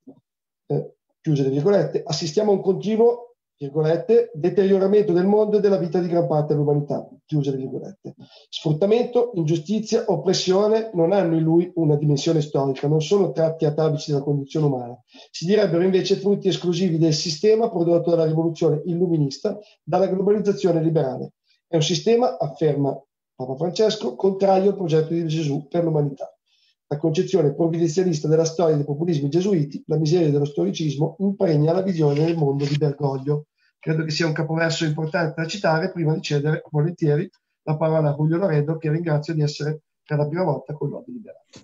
Eh, chiuse le virgolette, assistiamo a un continuo virgolette, deterioramento del mondo e della vita di gran parte dell'umanità, chiuse virgolette. Sfruttamento, ingiustizia, oppressione non hanno in lui una dimensione storica, non sono tratti atavici della condizione umana, si direbbero invece frutti esclusivi del sistema prodotto dalla rivoluzione illuminista, dalla globalizzazione liberale. È un sistema, afferma Papa Francesco, contrario al progetto di Gesù per l'umanità. La concezione provvidenzialista della storia dei populismi gesuiti, la miseria dello storicismo, impregna la visione del mondo di Bergoglio. Credo che sia un capoverso importante da citare prima di cedere volentieri la parola a Giulio Loredo, che ringrazio di essere per la prima volta con l'Ordine Liberato.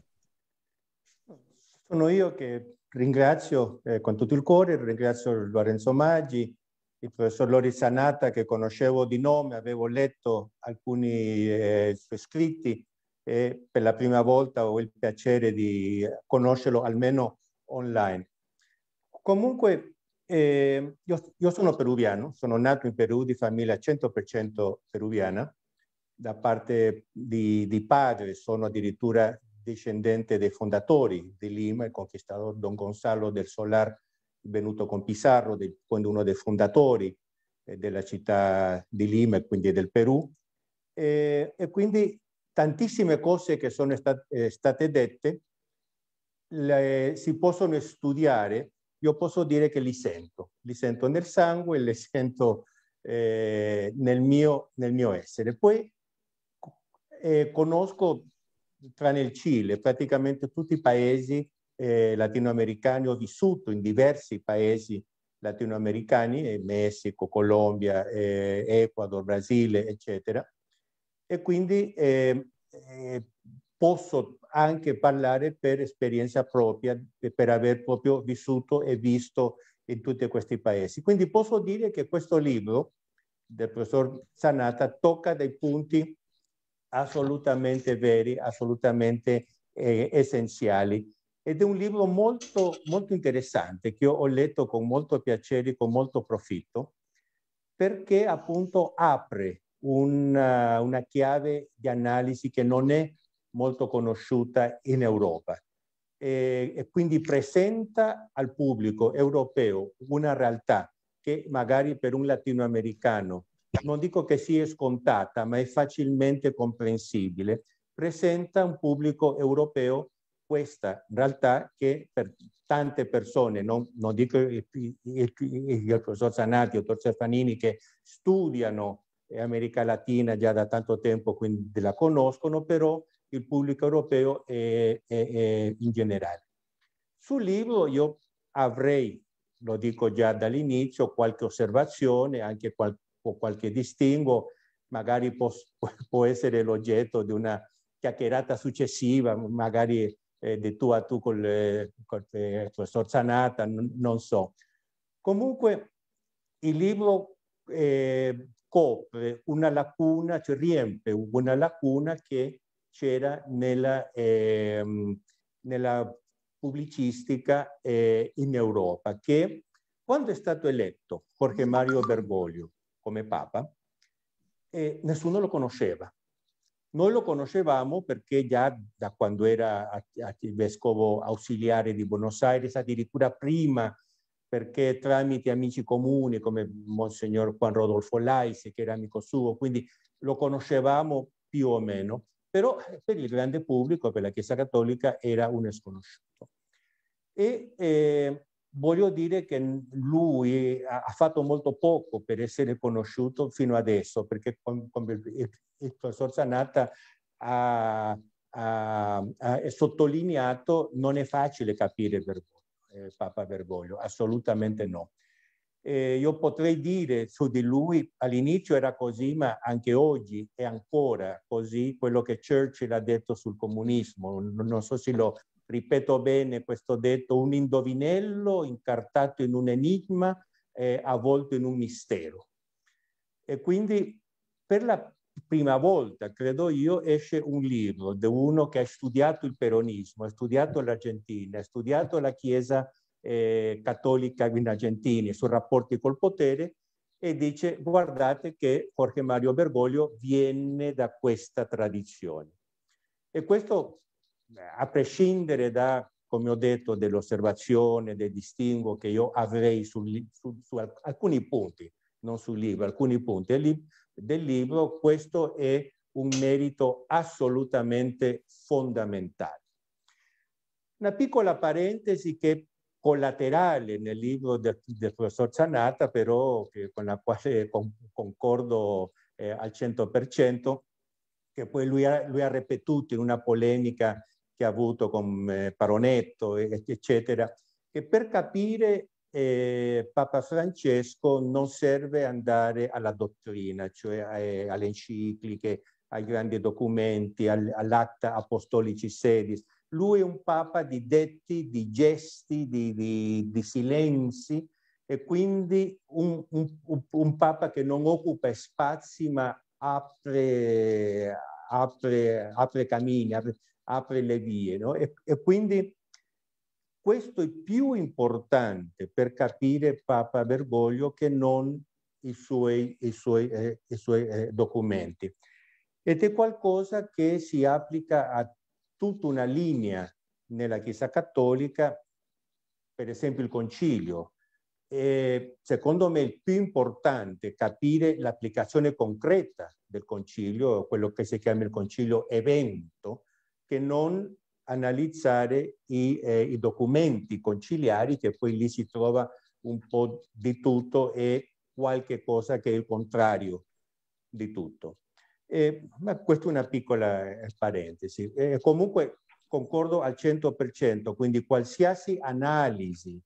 Sono io che ringrazio eh, con tutto il cuore, ringrazio Lorenzo Maggi, il professor Lori Sanata che conoscevo di nome, avevo letto alcuni eh, suoi scritti e per la prima volta ho il piacere di conoscerlo almeno online. Comunque eh, io, io, sono peruviano, sono nato in Perù di famiglia 100% peruviana, da parte di, di padre sono addirittura discendente dei fondatori di Lima, il conquistador Don Gonzalo del Solar, venuto con Pizarro, del, uno dei fondatori eh, della città di Lima e quindi del Perù. Eh, e quindi tantissime cose che sono stat eh, state dette le, si possono studiare io posso dire che li sento, li sento nel sangue, li [LAUGHS] sento eh, nel, mio, nel, mio, essere. Poi eh, conosco tranne il Cile, praticamente tutti i paesi eh, latinoamericani, ho vissuto in diversi paesi latinoamericani, eh, Messico, Colombia, eh, Ecuador, Brasile, eccetera. E quindi eh, eh posso anche parlare per esperienza propria, per aver proprio vissuto e visto in tutti questi paesi. Quindi posso dire che questo libro del professor Zanata tocca dei punti assolutamente veri, assolutamente eh, essenziali. Ed è un libro molto, molto interessante che ho letto con molto piacere, e con molto profitto, perché appunto apre una, una chiave di analisi che non è molto conosciuta in Europa e, e quindi presenta al pubblico europeo una realtà che magari per un latinoamericano non dico che sia scontata, ma è facilmente comprensibile, presenta un pubblico europeo questa realtà che per tante persone, non, non dico il professor Zanati o il professor Fanini che studiano America Latina già da tanto tempo, quindi la conoscono, però el público europeo e, eh, in generale. Sul libro io avrei, lo dico già dall'inizio, qualche osservazione, anche qual qualche distinguo, magari può, [LAUGHS] può essere l'oggetto di una chiacchierata successiva, magari eh, di tu a tu con il eh, professor Zanata, non so. Comunque il libro eh, copre una lacuna, cioè riempie una lacuna che c'era nella, ehm, nella pubblicistica eh, in Europa, che quando è stato eletto Jorge Mario Bergoglio come Papa, eh, nessuno lo conosceva. Noi lo conoscevamo perché già da quando era vescovo ausiliare di Buenos Aires, addirittura prima, perché tramite amici comuni come Monsignor Juan Rodolfo Laise, che era amico suo, quindi lo conoscevamo più o meno, però eh, per il grande pubblico, per la Chiesa Cattolica, era un sconosciuto. E eh, voglio dire che lui ha, ha, fatto molto poco per essere conosciuto fino adesso, perché come il, il professor Zanata ha, ha, ha, sottolineato, non è facile capire Bergoglio, eh, Papa Bergoglio, assolutamente no eh, io potrei dire su di lui, all'inizio era così, ma anche oggi è ancora così quello che Churchill ha detto sul comunismo. Non so se lo ripeto bene questo detto, un indovinello incartato in un enigma eh, avvolto in un mistero. E quindi per la prima volta, credo io, esce un libro di uno che ha studiato il peronismo, ha studiato l'Argentina, ha studiato la Chiesa eh, cattolica in Argentina, sui rapporti col potere, e dice guardate che Jorge Mario Bergoglio viene da questa tradizione. E questo, eh, a prescindere da, come ho detto, dell'osservazione, del distinguo che io avrei su, su, su alcuni punti, non sul libro, alcuni punti del, del libro, questo è un merito assolutamente fondamentale. Una piccola parentesi che collaterale nel libro del, del professor Cianata, però che, con la quale con, concordo eh, al 100%, che poi lui ha, lui ha, ripetuto in una polemica che ha avuto con eh, Paronetto, eccetera, che per capire eh, Papa Francesco non serve andare alla dottrina, cioè eh, alle encicliche, ai grandi documenti, all'Acta Apostolici Sedis, lui è un papa di detti, di gesti, di, di, di silenzi e quindi un, un, un, papa che non occupa spazi ma apre, apre, apre cammini, apre, apre, le vie. No? E, e quindi questo è più importante per capire Papa Bergoglio che non i suoi, i suoi, eh, i suoi eh, documenti. Ed è qualcosa che si applica a tutta una linea nella Chiesa Cattolica, per esempio il Concilio. E secondo me il più importante è capire l'applicazione concreta del Concilio, quello che si chiama il Concilio evento, che non analizzare i, eh, i documenti conciliari che poi lì si trova un po' di tutto e qualche cosa che è il contrario di tutto. Eh, questa è una piccola parentesi. Eh, eh comunque concordo al 100%, quindi qualsiasi analisi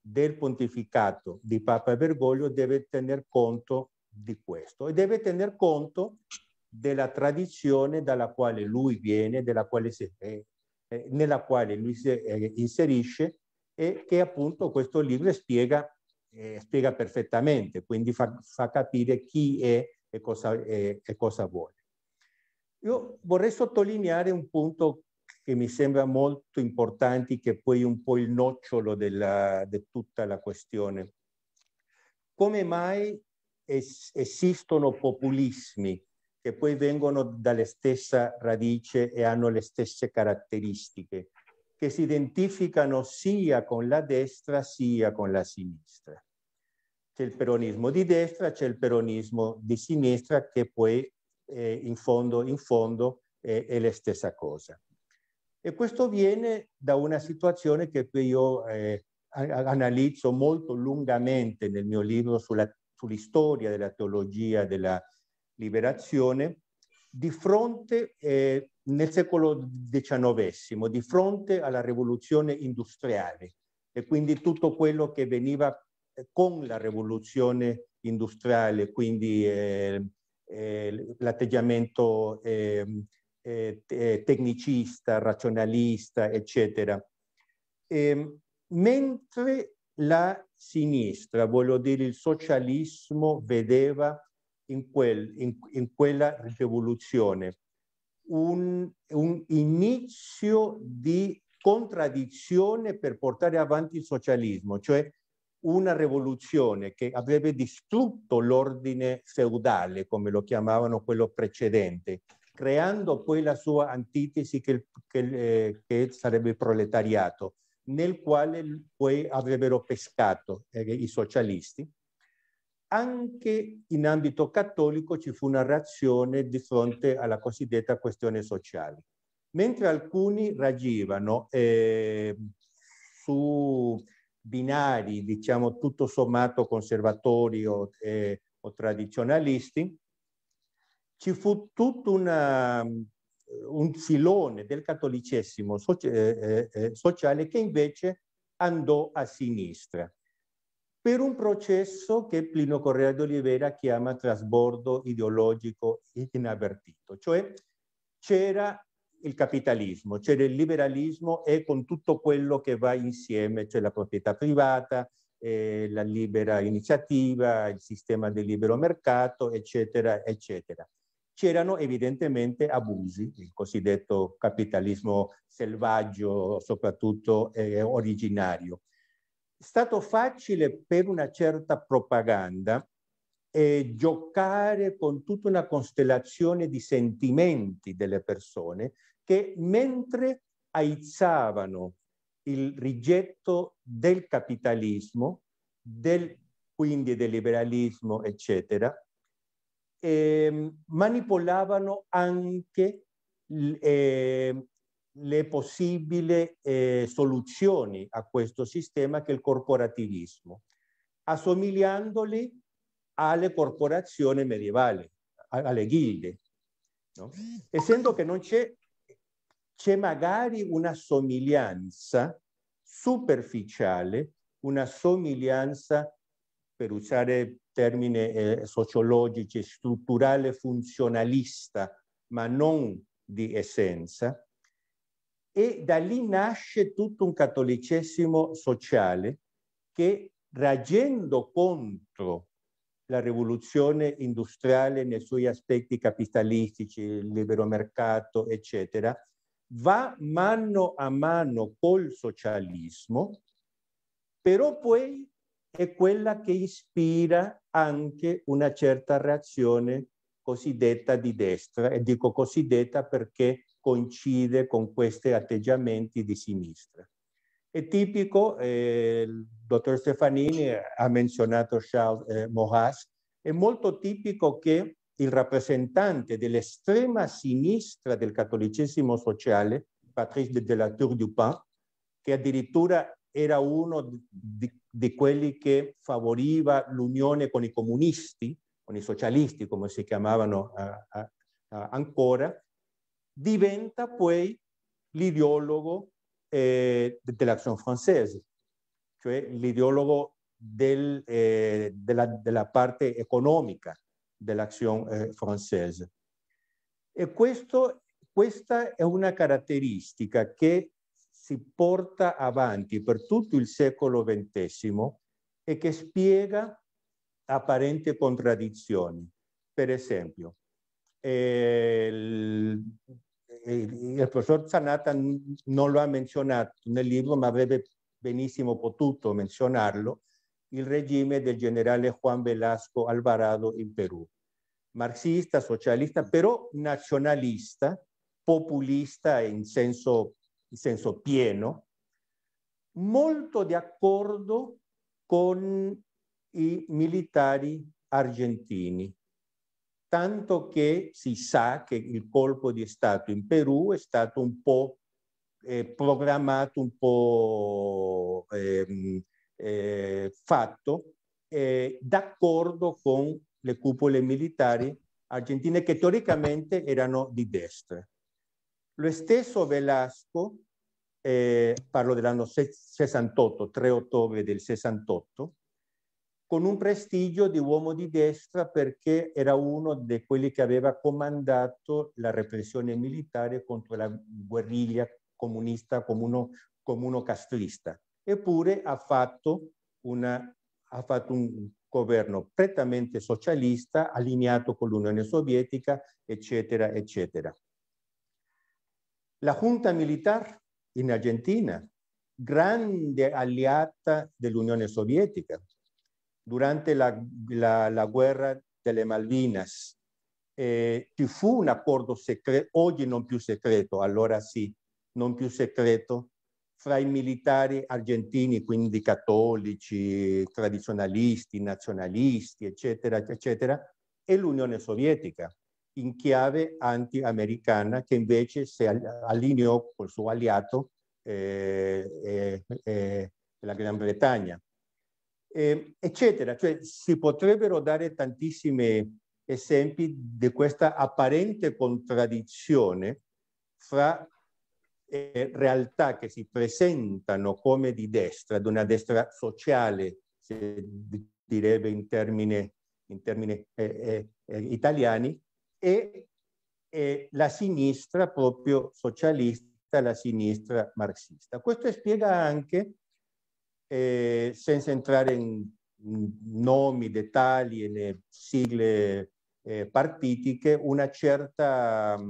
del pontificato di Papa Bergoglio deve tener conto di questo e deve tener conto della tradizione dalla quale lui viene, quale si, eh, eh, nella quale lui si eh, inserisce e che appunto questo libro spiega, spiega perfettamente, quindi fa, fa capire chi è e cosa, e, e cosa vuole. Io vorrei sottolineare un punto che mi sembra molto importante, che è poi un po' il nocciolo della, di tutta la questione. Come mai es, esistono populismi che poi vengono dalle stesse radici e hanno le stesse caratteristiche, che si identificano sia con la destra sia con la sinistra? c'è il peronismo di destra, c'è il peronismo di sinistra che poi eh, in fondo, in fondo eh, è la stessa cosa. E questo viene da una situazione che poi io eh, analizzo molto lungamente nel mio libro sulla, sull'istoria della teologia della liberazione, di fronte eh, nel secolo XIX, di fronte alla rivoluzione industriale e quindi tutto quello che veniva con la rivoluzione industriale, quindi eh, eh, l'atteggiamento ehm, eh, eh, tecnicista, razionalista, eccetera. Ehm, mentre la sinistra, voglio dire il socialismo, vedeva in, quel, in, in quella rivoluzione un, un inizio di contraddizione per portare avanti il socialismo, cioè una rivoluzione che avrebbe distrutto l'ordine feudale, come lo chiamavano quello precedente, creando poi la sua antitesi che, che, eh, che sarebbe il proletariato, nel quale poi avrebbero pescato eh, i socialisti. Anche in ambito cattolico ci fu una reazione di fronte alla cosiddetta questione sociale. Mentre alcuni reagivano eh, su binari, diciamo tutto sommato conservatori o, eh, o tradizionalisti, ci fu tutto una, um, un filone del cattolicesimo socia eh, eh, eh, sociale che invece andò a sinistra per un processo che Plino Correa di Oliveira chiama trasbordo ideologico inavvertito, cioè c'era il capitalismo, cioè del liberalismo e con tutto quello che va insieme, cioè la proprietà privata, eh, la libera iniziativa, il sistema del libero mercato, eccetera, eccetera. C'erano evidentemente abusi, il cosiddetto capitalismo selvaggio, soprattutto eh, originario. È stato facile per una certa propaganda eh, giocare con tutta una costellazione di sentimenti delle persone che mentre aizzavano il rigetto del capitalismo, del, quindi del liberalismo, eccetera, eh, manipolavano anche eh, le possibili eh, soluzioni a questo sistema che è il corporativismo, assomigliandoli alle corporazioni medievali, alle ghilde. No? Mm. Essendo che non c'è c'è magari una somiglianza superficiale, una somiglianza, per usare termini eh, sociologici, strutturale funzionalista, ma non di essenza, e da lì nasce tutto un cattolicesimo sociale che reagendo contro la rivoluzione industriale nei suoi aspetti capitalistici, il libero mercato, eccetera, va mano a mano col socialismo, però poi è quella che ispira anche una certa reazione cosiddetta di destra, e dico cosiddetta perché coincide con questi atteggiamenti di sinistra. È tipico, eh, il dottor Stefanini ha menzionato Charles eh, Moras, è molto tipico che il rappresentante dell'estrema sinistra del cattolicesimo sociale, Patrice de la Tour du Pin, che addirittura era uno di, di quelli che favoriva l'unione con i comunisti, con i socialisti come si chiamavano a, a, a ancora, diventa poi l'ideologo eh, dell'Azione francese, cioè l'ideologo del, eh, della, della, parte economica dell'azione eh, francese. E questo, questa è una caratteristica che si porta avanti per tutto il secolo XX e che spiega apparenti contraddizioni. Per esempio, eh, il, il professor Zanata non lo ha menzionato nel libro, ma avrebbe benissimo potuto menzionarlo, il regime del generale Juan Velasco Alvarado in Perù. Marxista, socialista, però nazionalista, populista in senso, in senso pieno, molto d'accordo con i militari argentini, tanto che si sa che il colpo di Stato in Perù è stato un po' eh, programmato, un po' eh, eh, fatto eh, d'accordo con le cupole militari argentine che teoricamente erano di destra. Lo stesso Velasco, eh, parlo dell'anno 68, 3 ottobre del 68, con un prestigio di uomo di destra perché era uno di quelli che aveva comandato la repressione militare contro la guerriglia comunista comuno, comuno castrista eppure ha fatto, una, ha fatto un governo prettamente socialista allineato con l'Unione Sovietica, eccetera, eccetera. La junta militare in Argentina, grande alleata dell'Unione Sovietica, durante la, la, la, guerra delle Malvinas eh, ci fu un accordo segreto, oggi non più segreto, allora sì, non più segreto, fra i militari argentini, quindi cattolici, tradizionalisti, nazionalisti, eccetera, eccetera, e l'Unione Sovietica, in chiave anti-americana, che invece si allineò col suo alleato, eh, eh, la Gran Bretagna. Eh, eccetera, cioè si potrebbero dare tantissimi esempi di questa apparente contraddizione fra eh, realtà che si presentano come di destra, di una destra sociale, si direbbe in termini, in termini eh, eh, eh, italiani, e la sinistra proprio socialista, la sinistra marxista. Questo spiega anche, eh, senza entrare in nomi, dettagli, le sigle partitiche, una certa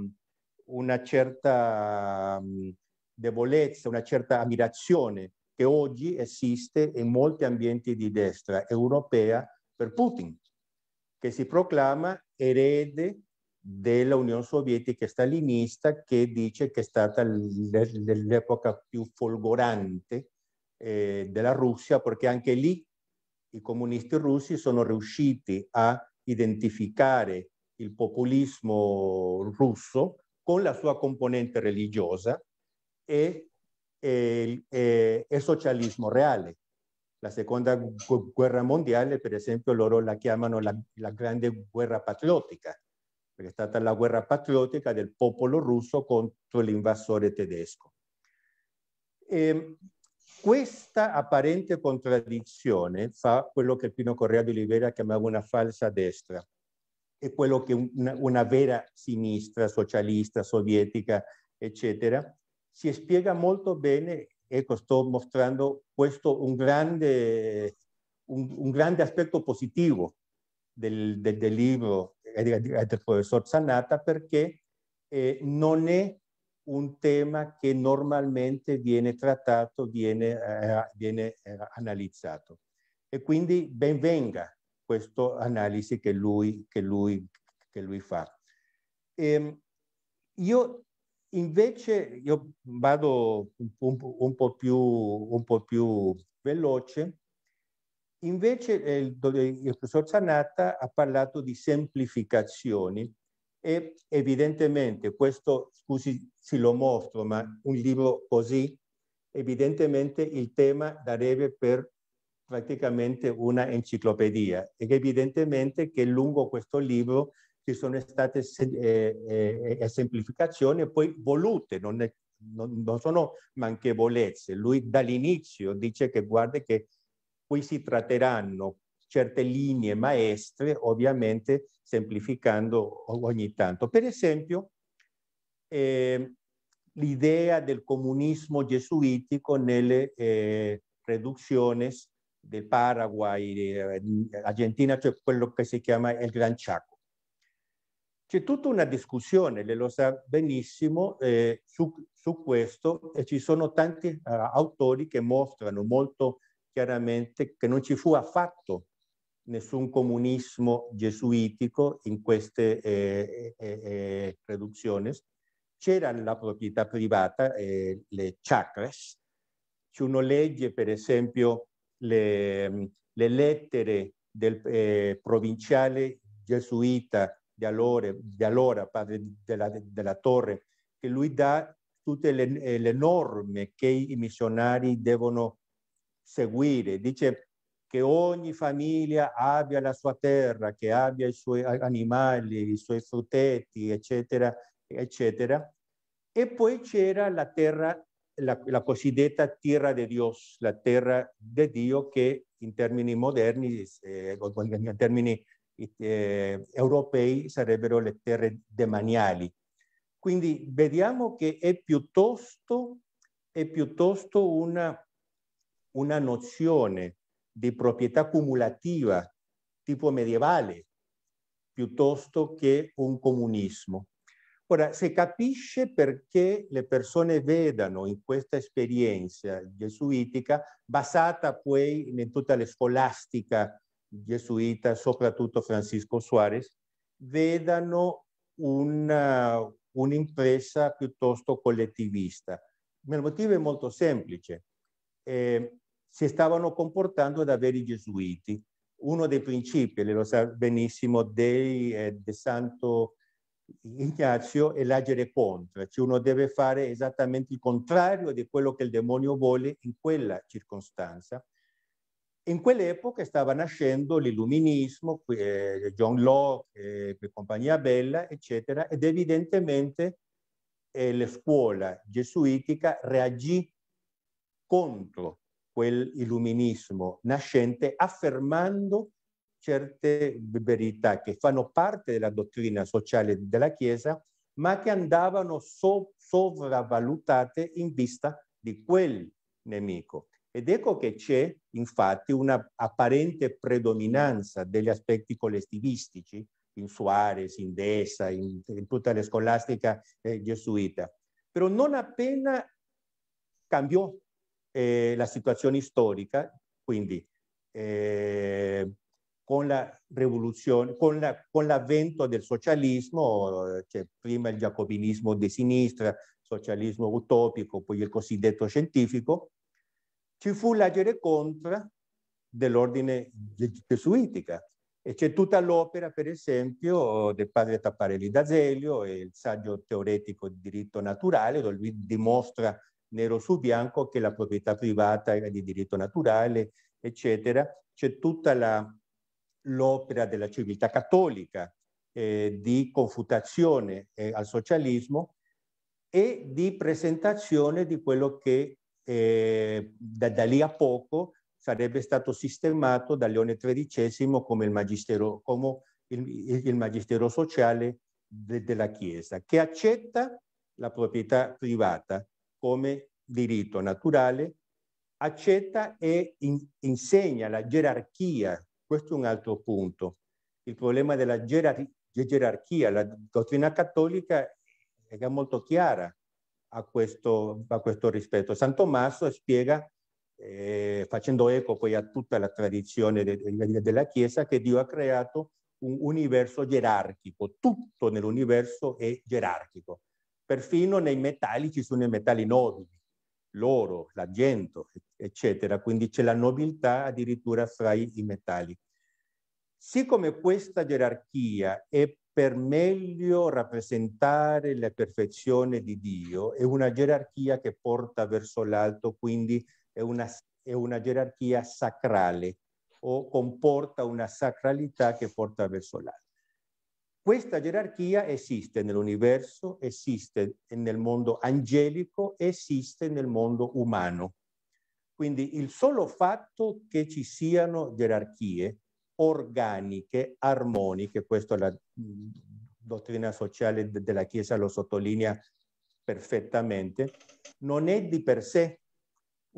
una certa mm, debolezza, una certa ammirazione che oggi esiste in molti ambienti di destra europea per Putin, che si proclama erede dell'Unione Sovietica stalinista che dice che è stata l'epoca più folgorante eh, della Russia perché anche lì i comunisti russi sono riusciti a identificare il populismo russo con la sua componente religiosa e, il socialismo reale. La seconda guerra mondiale, per esempio, loro la chiamano la, la grande guerra patriottica, perché è stata la guerra patriottica del popolo russo contro l'invasore tedesco. E ehm, questa apparente contraddizione fa quello che Pino Correa di Oliveira chiamava una falsa destra, è quello che una, una vera sinistra socialista, sovietica, eccetera, si spiega molto bene, ecco sto mostrando questo un grande, un, un grande aspetto positivo del, del, del libro del professor Zannata perché eh, non è un tema che normalmente viene trattato, viene, eh, viene eh, analizzato. E quindi ben venga questa analisi che lui, che lui, che lui fa. E ehm, io invece io vado un, un, un, po, più, un po' più veloce. Invece eh, il, il professor Zanatta ha parlato di semplificazioni e evidentemente questo, scusi se lo mostro, ma un libro così, evidentemente il tema darebbe per praticamente una enciclopedia ed evidentemente che lungo questo libro ci sono state eh, esemplificazioni eh, eh, poi volute, non, è, non, non sono manchevolezze. Lui dall'inizio dice che guarda che qui si tratteranno certe linee maestre, ovviamente semplificando ogni tanto. Per esempio, eh, l'idea del comunismo gesuitico nelle eh, reduzioni del Paraguay, eh, di Argentina, cioè quello che si chiama il Gran Chaco. C'è tutta una discussione, lei lo sa benissimo, eh, su, su, questo e ci sono tanti uh, autori che mostrano molto chiaramente che non ci fu affatto nessun comunismo gesuitico in queste eh, eh, eh riduzioni. C'era la proprietà privata, le chakras. Se uno legge, per esempio, le, le lettere del eh, provinciale gesuita di allora, di allora padre della, della, Torre, che lui dà tutte le, eh, le norme che i missionari devono seguire. Dice che ogni famiglia abbia la sua terra, che abbia i suoi animali, i suoi frutteti, eccetera, eccetera. E poi c'era la terra la, la, cosiddetta terra di Dio, la terra di Dio che in termini moderni, eh, in termini eh, europei, sarebbero le terre demaniali. Quindi vediamo che è piuttosto, è piuttosto una, una nozione di proprietà cumulativa tipo medievale, piuttosto che un comunismo. Ora, se capisce perché le persone vedano in questa esperienza gesuitica, basata poi in tutta la scolastica gesuita, soprattutto Francisco Suarez, vedano uh, un'impresa piuttosto collettivista. Il motivo è molto semplice. Eh, si stavano comportando da veri gesuiti. Uno dei principi, lo sa benissimo, dei, eh, de Santo Ignazio è l'agere contro, cioè uno deve fare esattamente il contrario di quello che il demonio vuole in quella circostanza. In quell'epoca stava nascendo l'illuminismo, eh, John Locke, eh, compagnia bella, eccetera, ed evidentemente eh, la scuola gesuitica reagì contro quell'illuminismo nascente affermando certe verità che fanno parte della dottrina sociale della Chiesa, ma che andavano so sovravvalutate in vista di quel nemico. Ed ecco che c'è infatti una apparente predominanza degli aspetti collettivistici in Suarez, in Dessa, in, in tutta la scolastica eh, gesuita. Però non appena cambiò eh, la situazione storica, quindi eh, con la rivoluzione, con, la, con l'avvento del socialismo, cioè prima il giacobinismo di sinistra, socialismo utopico, poi il cosiddetto scientifico, ci fu l'agere contro dell'ordine gesuitica. E c'è tutta l'opera, per esempio, del padre Tapparelli d'Azeglio il saggio teoretico di diritto naturale, dove lui dimostra nero su bianco che la proprietà privata era di diritto naturale, eccetera. C'è tutta la, l'opera della civiltà cattolica eh, di confutazione eh, al socialismo e di presentazione di quello che eh, da, da, lì a poco sarebbe stato sistemato da Leone XIII come il magistero, come il, il magistero sociale de, della Chiesa, che accetta la proprietà privata come diritto naturale, accetta e in, insegna la gerarchia questo è un altro punto. Il problema della gerarchia, gerarchia. la dottrina cattolica è molto chiara a questo, a questo rispetto. San Tommaso spiega, eh, facendo eco poi a tutta la tradizione de, de, della Chiesa, che Dio ha creato un universo gerarchico, tutto nell'universo è gerarchico. Perfino nei metalli ci sono i metalli nobili, l'oro, l'argento, eccetera. Quindi c'è la nobiltà addirittura fra i, metalli. Siccome questa gerarchia è per meglio rappresentare la perfezione di Dio, è una gerarchia che porta verso l'alto, quindi è una, è una gerarchia sacrale o comporta una sacralità che porta verso l'alto. Questa gerarchia esiste nell'universo, esiste nel mondo angelico, esiste nel mondo umano. Quindi il solo fatto che ci siano gerarchie organiche, armoniche, questo la mm, dottrina sociale della Chiesa lo sottolinea perfettamente, non è di per sé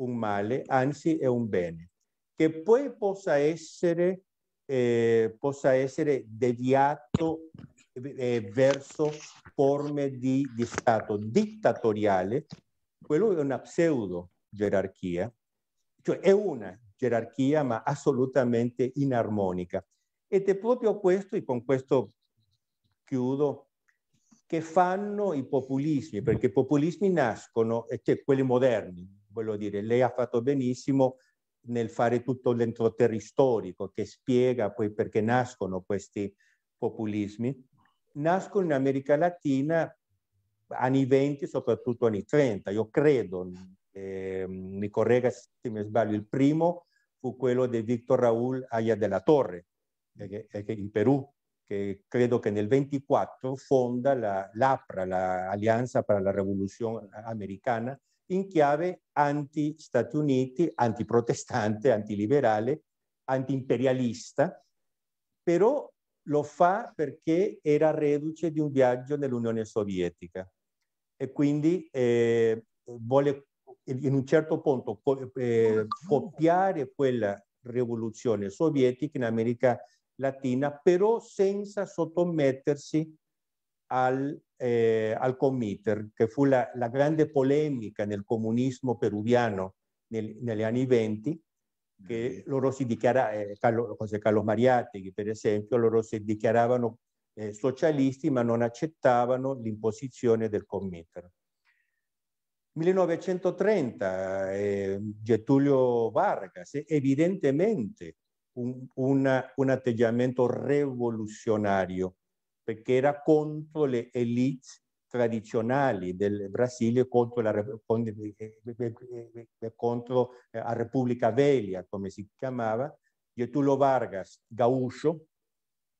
un male, anzi è un bene, che poi possa essere eh, possa essere deviato eh, verso forme di, di Stato dittatoriale, quello è una pseudo gerarchia, cioè è una gerarchia ma assolutamente inarmonica. Ed è proprio questo, e con questo chiudo, che fanno i populismi, perché i populismi nascono, cioè quelli moderni, voglio dire, lei ha fatto benissimo nel fare tutto l'entroterra storico che spiega poi perché nascono questi populismi, nascono in America Latina anni 20, soprattutto anni 30. Io credo, eh, mi corregga se mi sbaglio, il primo fu quello di Victor Raúl Aya de la Torre, eh, eh, in Perù, che credo che nel 24 fonda la, l'APRA, l'Alleanza per la Rivoluzione Americana, in chiave anti-Stati Uniti, antiprotestante, antiliberale, antiimperialista, però lo fa perché era reduce di un viaggio nell'Unione Sovietica e quindi eh, vuole in un certo punto co eh, copiare quella rivoluzione sovietica in America Latina, però senza sottomettersi al eh, al committer, che fu la, la, grande polemica nel comunismo peruviano nel, negli anni venti, mm-hmm. che loro si dichiaravano, eh, Carlo, José per esempio, loro si dichiaravano eh, socialisti ma non accettavano l'imposizione del committer. 1930, eh, Getulio Vargas, evidentemente un, una, un atteggiamento rivoluzionario perché era contro le elite tradizionali del Brasile contro la, eh, eh, eh, contro la Repubblica Velia, come si chiamava, Getulio Vargas Gaúcho,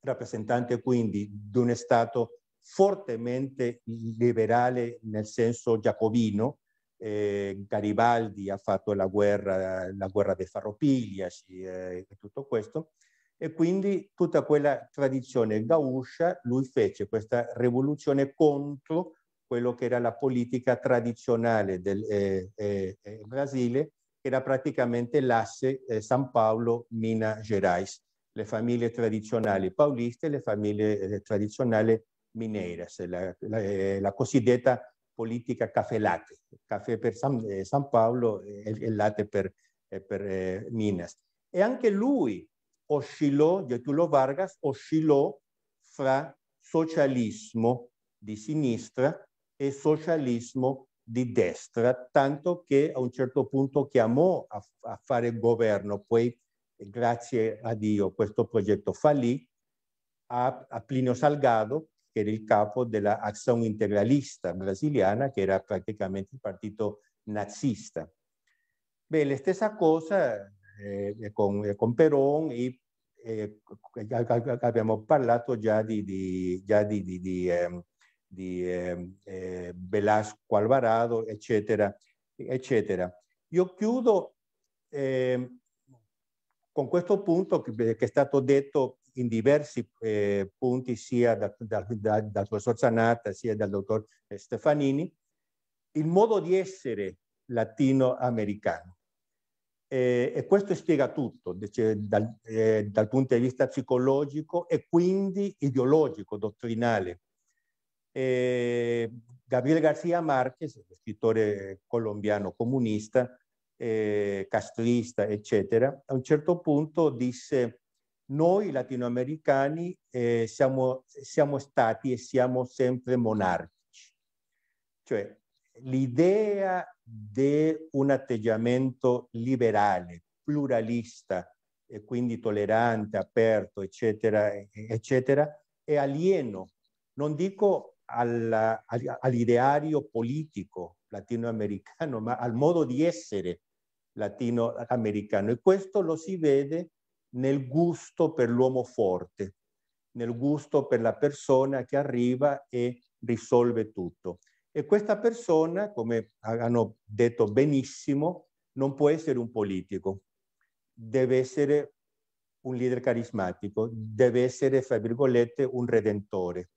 rappresentante quindi di un Stato fortemente liberale nel senso giacobino, eh, Garibaldi ha fatto la guerra, la guerra dei Farropigliaci eh, e tutto questo, e quindi tutta quella tradizione gauscia, lui fece questa rivoluzione contro quello che era la politica tradizionale del eh, eh, eh Brasile, che era praticamente l'asse eh, San Paolo-Minas Gerais, le famiglie tradizionali pauliste e le famiglie eh, tradizionali mineiras, la, la, eh, la, cosiddetta politica caffè latte, caffè per San, San Paolo e, e latte per, per Minas. E anche lui oscillò, Getullo Vargas oscillò fra socialismo di sinistra e socialismo di destra, tanto che a un certo punto chiamò a, a fare governo, poi grazie a Dio questo progetto fallì, a, a Plinio Salgado, che era il capo della Azione Integralista brasiliana, che era praticamente il partito nazista. Beh, la stessa cosa eh, eh, con, eh, con, Peron e eh, abbiamo parlato già di, di, già di, di, di eh, Velasco Alvarado, eccetera, eccetera. Io chiudo con questo punto che, che è stato detto in diversi eh, punti sia da, da, da, dal professor Zanatta sia dal dottor Stefanini, il modo di essere latinoamericano. Eh, e questo spiega tutto cioè, dal, eh, dal, punto di vista psicologico e quindi ideologico, dottrinale. Eh, Gabriele García Márquez, scrittore colombiano comunista, eh, castrista, eccetera, a un certo punto disse noi latinoamericani eh, siamo, siamo stati e siamo sempre monarchici. Cioè l'idea di un atteggiamento liberale, pluralista, e quindi tollerante, aperto, eccetera, eccetera, è alieno, non dico alla, all'ideario politico latinoamericano, ma al modo di essere latinoamericano. E questo lo si vede nel gusto per l'uomo forte, nel gusto per la persona che arriva e risolve tutto. E questa persona, come hanno detto benissimo, non può essere un politico, deve essere un leader carismatico, deve essere, fra virgolette, un redentore.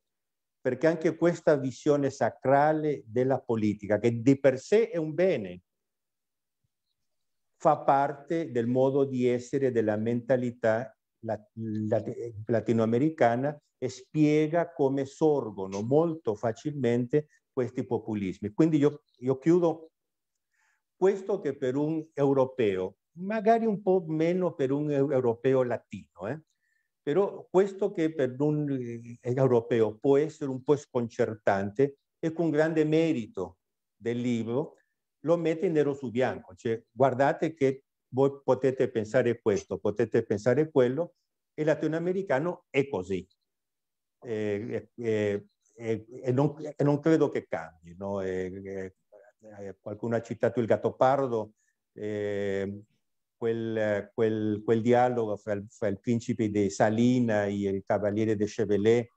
Perché anche questa visione sacrale della politica, che di per sé è un bene, fa parte del modo di essere della mentalità latinoamericana e spiega come sorgono molto facilmente questi populismi. Quindi io, io chiudo, questo che per un europeo, magari un po' meno per un europeo latino, eh? però questo che per un europeo può essere un po' sconcertante è che un grande merito del libro lo mette in nero su bianco, cioè guardate che voi potete pensare questo, potete pensare quello, e il latinoamericano è così. Eh, eh, eh e, non, e, non, credo che cambi. No? Eh, qualcuno ha citato il gatto pardo, ehm, quel, quel, quel, dialogo fra il, fra il, principe di Salina e il cavaliere de Chevelet,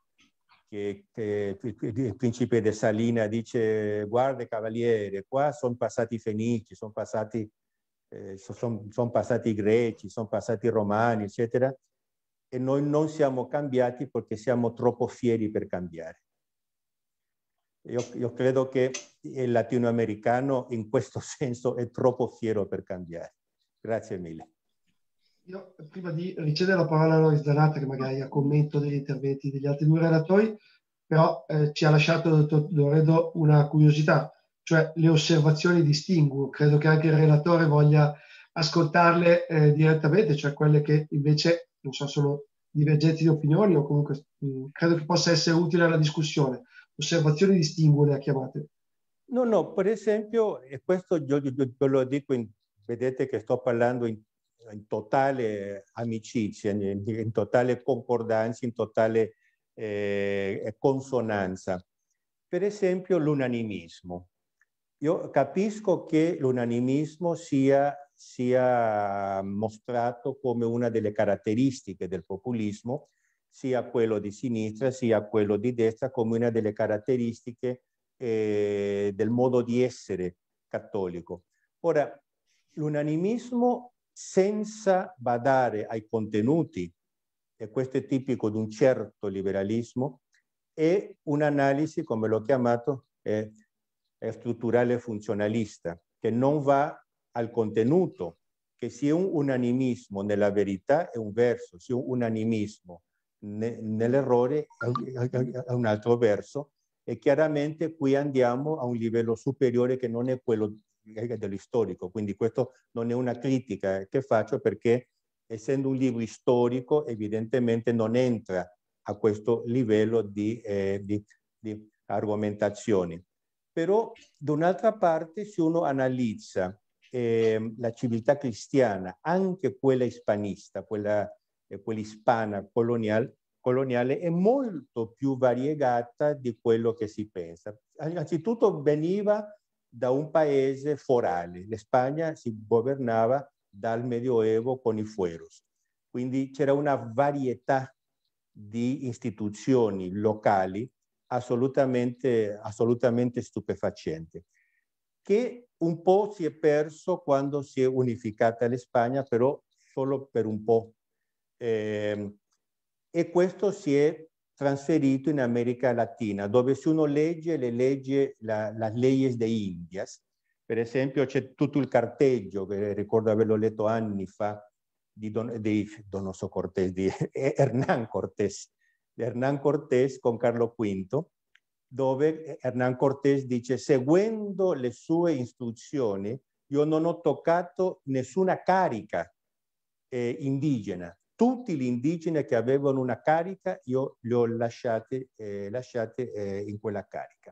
che, che, il principe di Salina dice guarda cavaliere, qua sono passati i fenici, sono passati, eh, son, son passati i greci, sono passati i romani, eccetera, e noi non siamo cambiati perché siamo troppo fieri per cambiare. Io, io, credo che il latinoamericano in questo senso [LAUGHS] è troppo fiero per cambiare. Grazie mille. Io, prima di ricevere la parola a Loris Zanata, che magari ha commento degli interventi degli altri due relatori, però eh, ci ha lasciato dottor Loredo una curiosità, cioè le osservazioni di Stingu. Credo che anche il relatore voglia ascoltarle eh, direttamente, cioè quelle che invece, non so, sono divergenti di opinioni o comunque mh, mm, credo che possa essere utile alla discussione osservazioni di le ha chiamate. No, no, per esempio, e questo io, io, io lo dico, in, vedete che sto parlando in, in totale amicizia, in, in, totale concordanza, in totale eh, consonanza. Per esempio l'unanimismo. Io capisco che l'unanimismo sia, sia mostrato come una delle caratteristiche del populismo, sia quello di sinistra sia quello di destra come una delle caratteristiche eh, del modo di essere cattolico. Ora, l'unanimismo senza badare ai contenuti, e questo è tipico di un certo liberalismo, è un'analisi, come l'ho chiamato, eh, strutturale funzionalista, che non va al contenuto, che sia un unanimismo nella verità è un verso, sia un unanimismo nell'errore a un altro verso e chiaramente qui andiamo a un livello superiore che non è quello eh, dello storico, quindi questo non è una critica che faccio perché essendo un libro storico evidentemente non entra a questo livello di, eh, di, di argomentazioni. Però d'un'altra parte se uno analizza eh, la civiltà cristiana, anche quella ispanista, quella eh, quell'ispana coloniale, coloniale è molto più variegata di quello che si pensa. Innanzitutto veniva da un paese forale, l'Espagna si governava dal Medioevo con i fueros, quindi c'era una varietà di istituzioni locali assolutamente, assolutamente stupefacente, che un po' si è perso quando si è unificata l'Espagna, però solo per un po', eh, e questo si è trasferito in America Latina, dove se uno legge le leggi, la, las leyes de Indias, per esempio c'è tutto il carteggio, che ricordo averlo letto anni fa, di, Don, di Donoso Cortés, [LAUGHS] di Hernán Cortés, di Hernán Cortés con Carlo V, dove Hernán Cortés dice, seguendo le sue istruzioni, io non ho toccato nessuna carica eh, indigena, tutti gli indigeni che avevano una carica, io li ho eh, lasciati eh, in quella carica.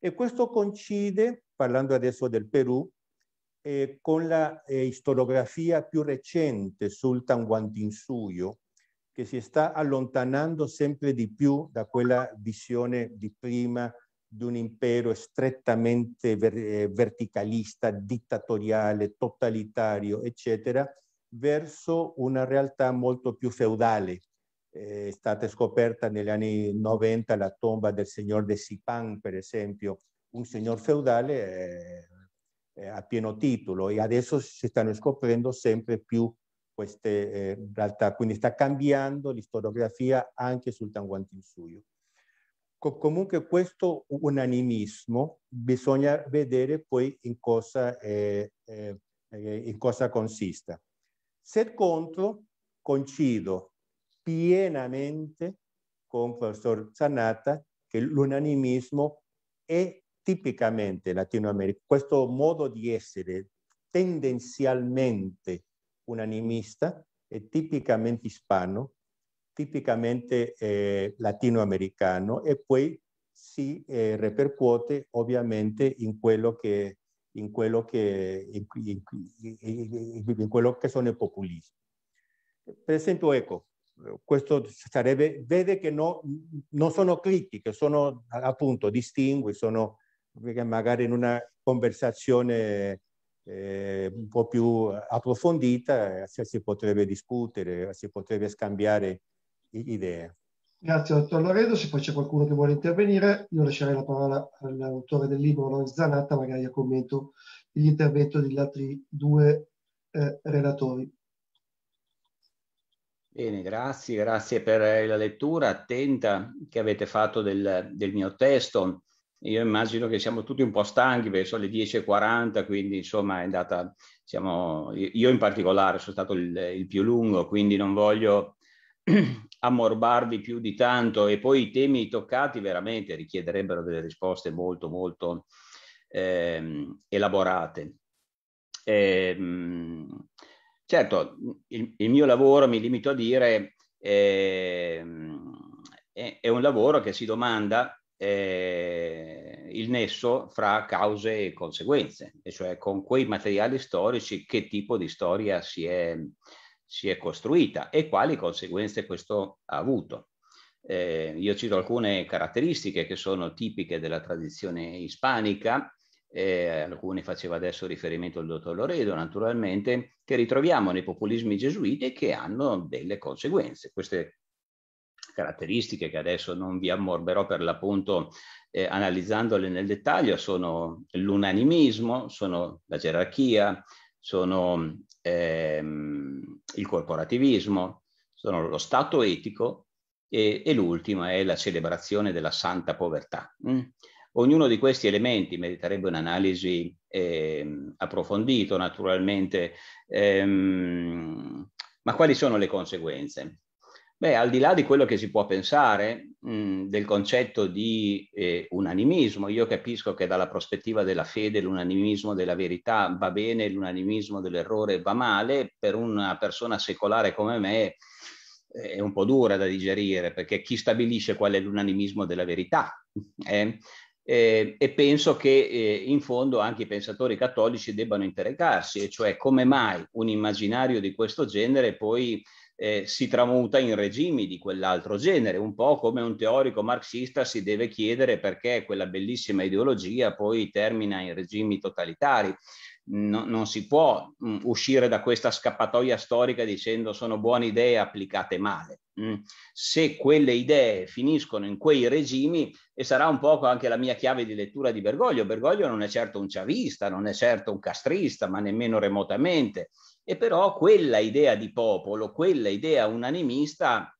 E questo coincide, parlando adesso del Perù, eh, con la eh, historiografia più recente sul Tanguantinsuyo, che si sta allontanando sempre di più da quella visione di prima di un impero strettamente ver eh, verticalista, dittatoriale, totalitario, eccetera, verso una realtà molto più feudale. Eh, è stata scoperta negli anni 90 la tomba del signor de Sipan, per esempio, un signor feudale eh, eh, a pieno titolo e adesso si stanno scoprendo sempre più queste eh, realtà, quindi sta cambiando l'istoriografia anche sul Tanguantinsuyo. Co comunque questo unanimismo bisogna vedere poi in cosa, eh, in cosa consista. Se contro, coincido pienamente con il professor Zanata che l'unanimismo è tipicamente latinoamericano, questo modo di essere tendenzialmente unanimista è tipicamente ispano, tipicamente eh, latinoamericano e poi si eh, ripercuote ovviamente in quello che in quello che, in, in, in quello che sono i populismi. Per esempio, ecco, questo sarebbe, vede che no, non sono critiche, sono appunto distingui, sono magari in una conversazione eh, eh, un po' più approfondita, si potrebbe discutere, si potrebbe scambiare eh, idee. Grazie dottor Loredo, se poi c'è qualcuno che vuole intervenire io lascerei la parola all'autore del libro Lorenzo Zanatta, magari a commento l'intervento degli altri due eh, relatori. Bene, grazie, grazie per eh, la lettura attenta che avete fatto del, del mio testo. Io immagino che siamo tutti un po' stanchi, perché sono le 10.40, quindi insomma è andata, siamo, io in particolare sono stato il, il più lungo, quindi non voglio [CLEARS THROAT] ammorbarvi più di tanto e poi i temi toccati veramente richiederebbero delle risposte molto molto ehm, elaborate. E, ehm, certo, il, il, mio lavoro, mi limito a dire, ehm, è, è, un lavoro che si domanda eh, il nesso fra cause e conseguenze, e cioè con quei materiali storici che tipo di storia si è, eh, si è costruita e quali conseguenze questo ha avuto. Eh, io cito alcune caratteristiche che sono tipiche della tradizione ispanica, eh, alcune faceva adesso riferimento il dottor Loredo, naturalmente, che ritroviamo nei populismi gesuiti e che hanno delle conseguenze. Queste caratteristiche che adesso non vi ammorberò per l'appunto eh, analizzandole nel dettaglio sono l'unanimismo, sono la gerarchia, sono ehm, il corporativismo, sono lo stato etico e, e, l'ultima è la celebrazione della santa povertà. Mm. Ognuno di questi elementi meriterebbe un'analisi eh, approfondita naturalmente, ehm, ma quali sono le conseguenze? Beh, al di là di quello che si può pensare mh, del concetto di eh, unanimismo, io capisco che dalla prospettiva della fede l'unanimismo della verità va bene, l'unanimismo dell'errore va male, per una persona secolare come me eh, è un po' dura da digerire, perché chi stabilisce qual è l'unanimismo della verità? Eh? Eh, e penso che eh, in fondo anche i pensatori cattolici debbano interrogarsi, e cioè come mai un immaginario di questo genere poi eh, si tramuta in regimi di quell'altro genere, un po' come un teorico marxista si deve chiedere perché quella bellissima ideologia poi termina in regimi totalitari. No, non si può mh, mm, uscire da questa scappatoia storica dicendo sono buone idee applicate male. Mh. Mm. Se quelle idee finiscono in quei regimi, e sarà un po' anche la mia chiave di lettura di Bergoglio, Bergoglio non è certo un chavista, non è certo un castrista, ma nemmeno remotamente e però quella idea di popolo, quella idea unanimista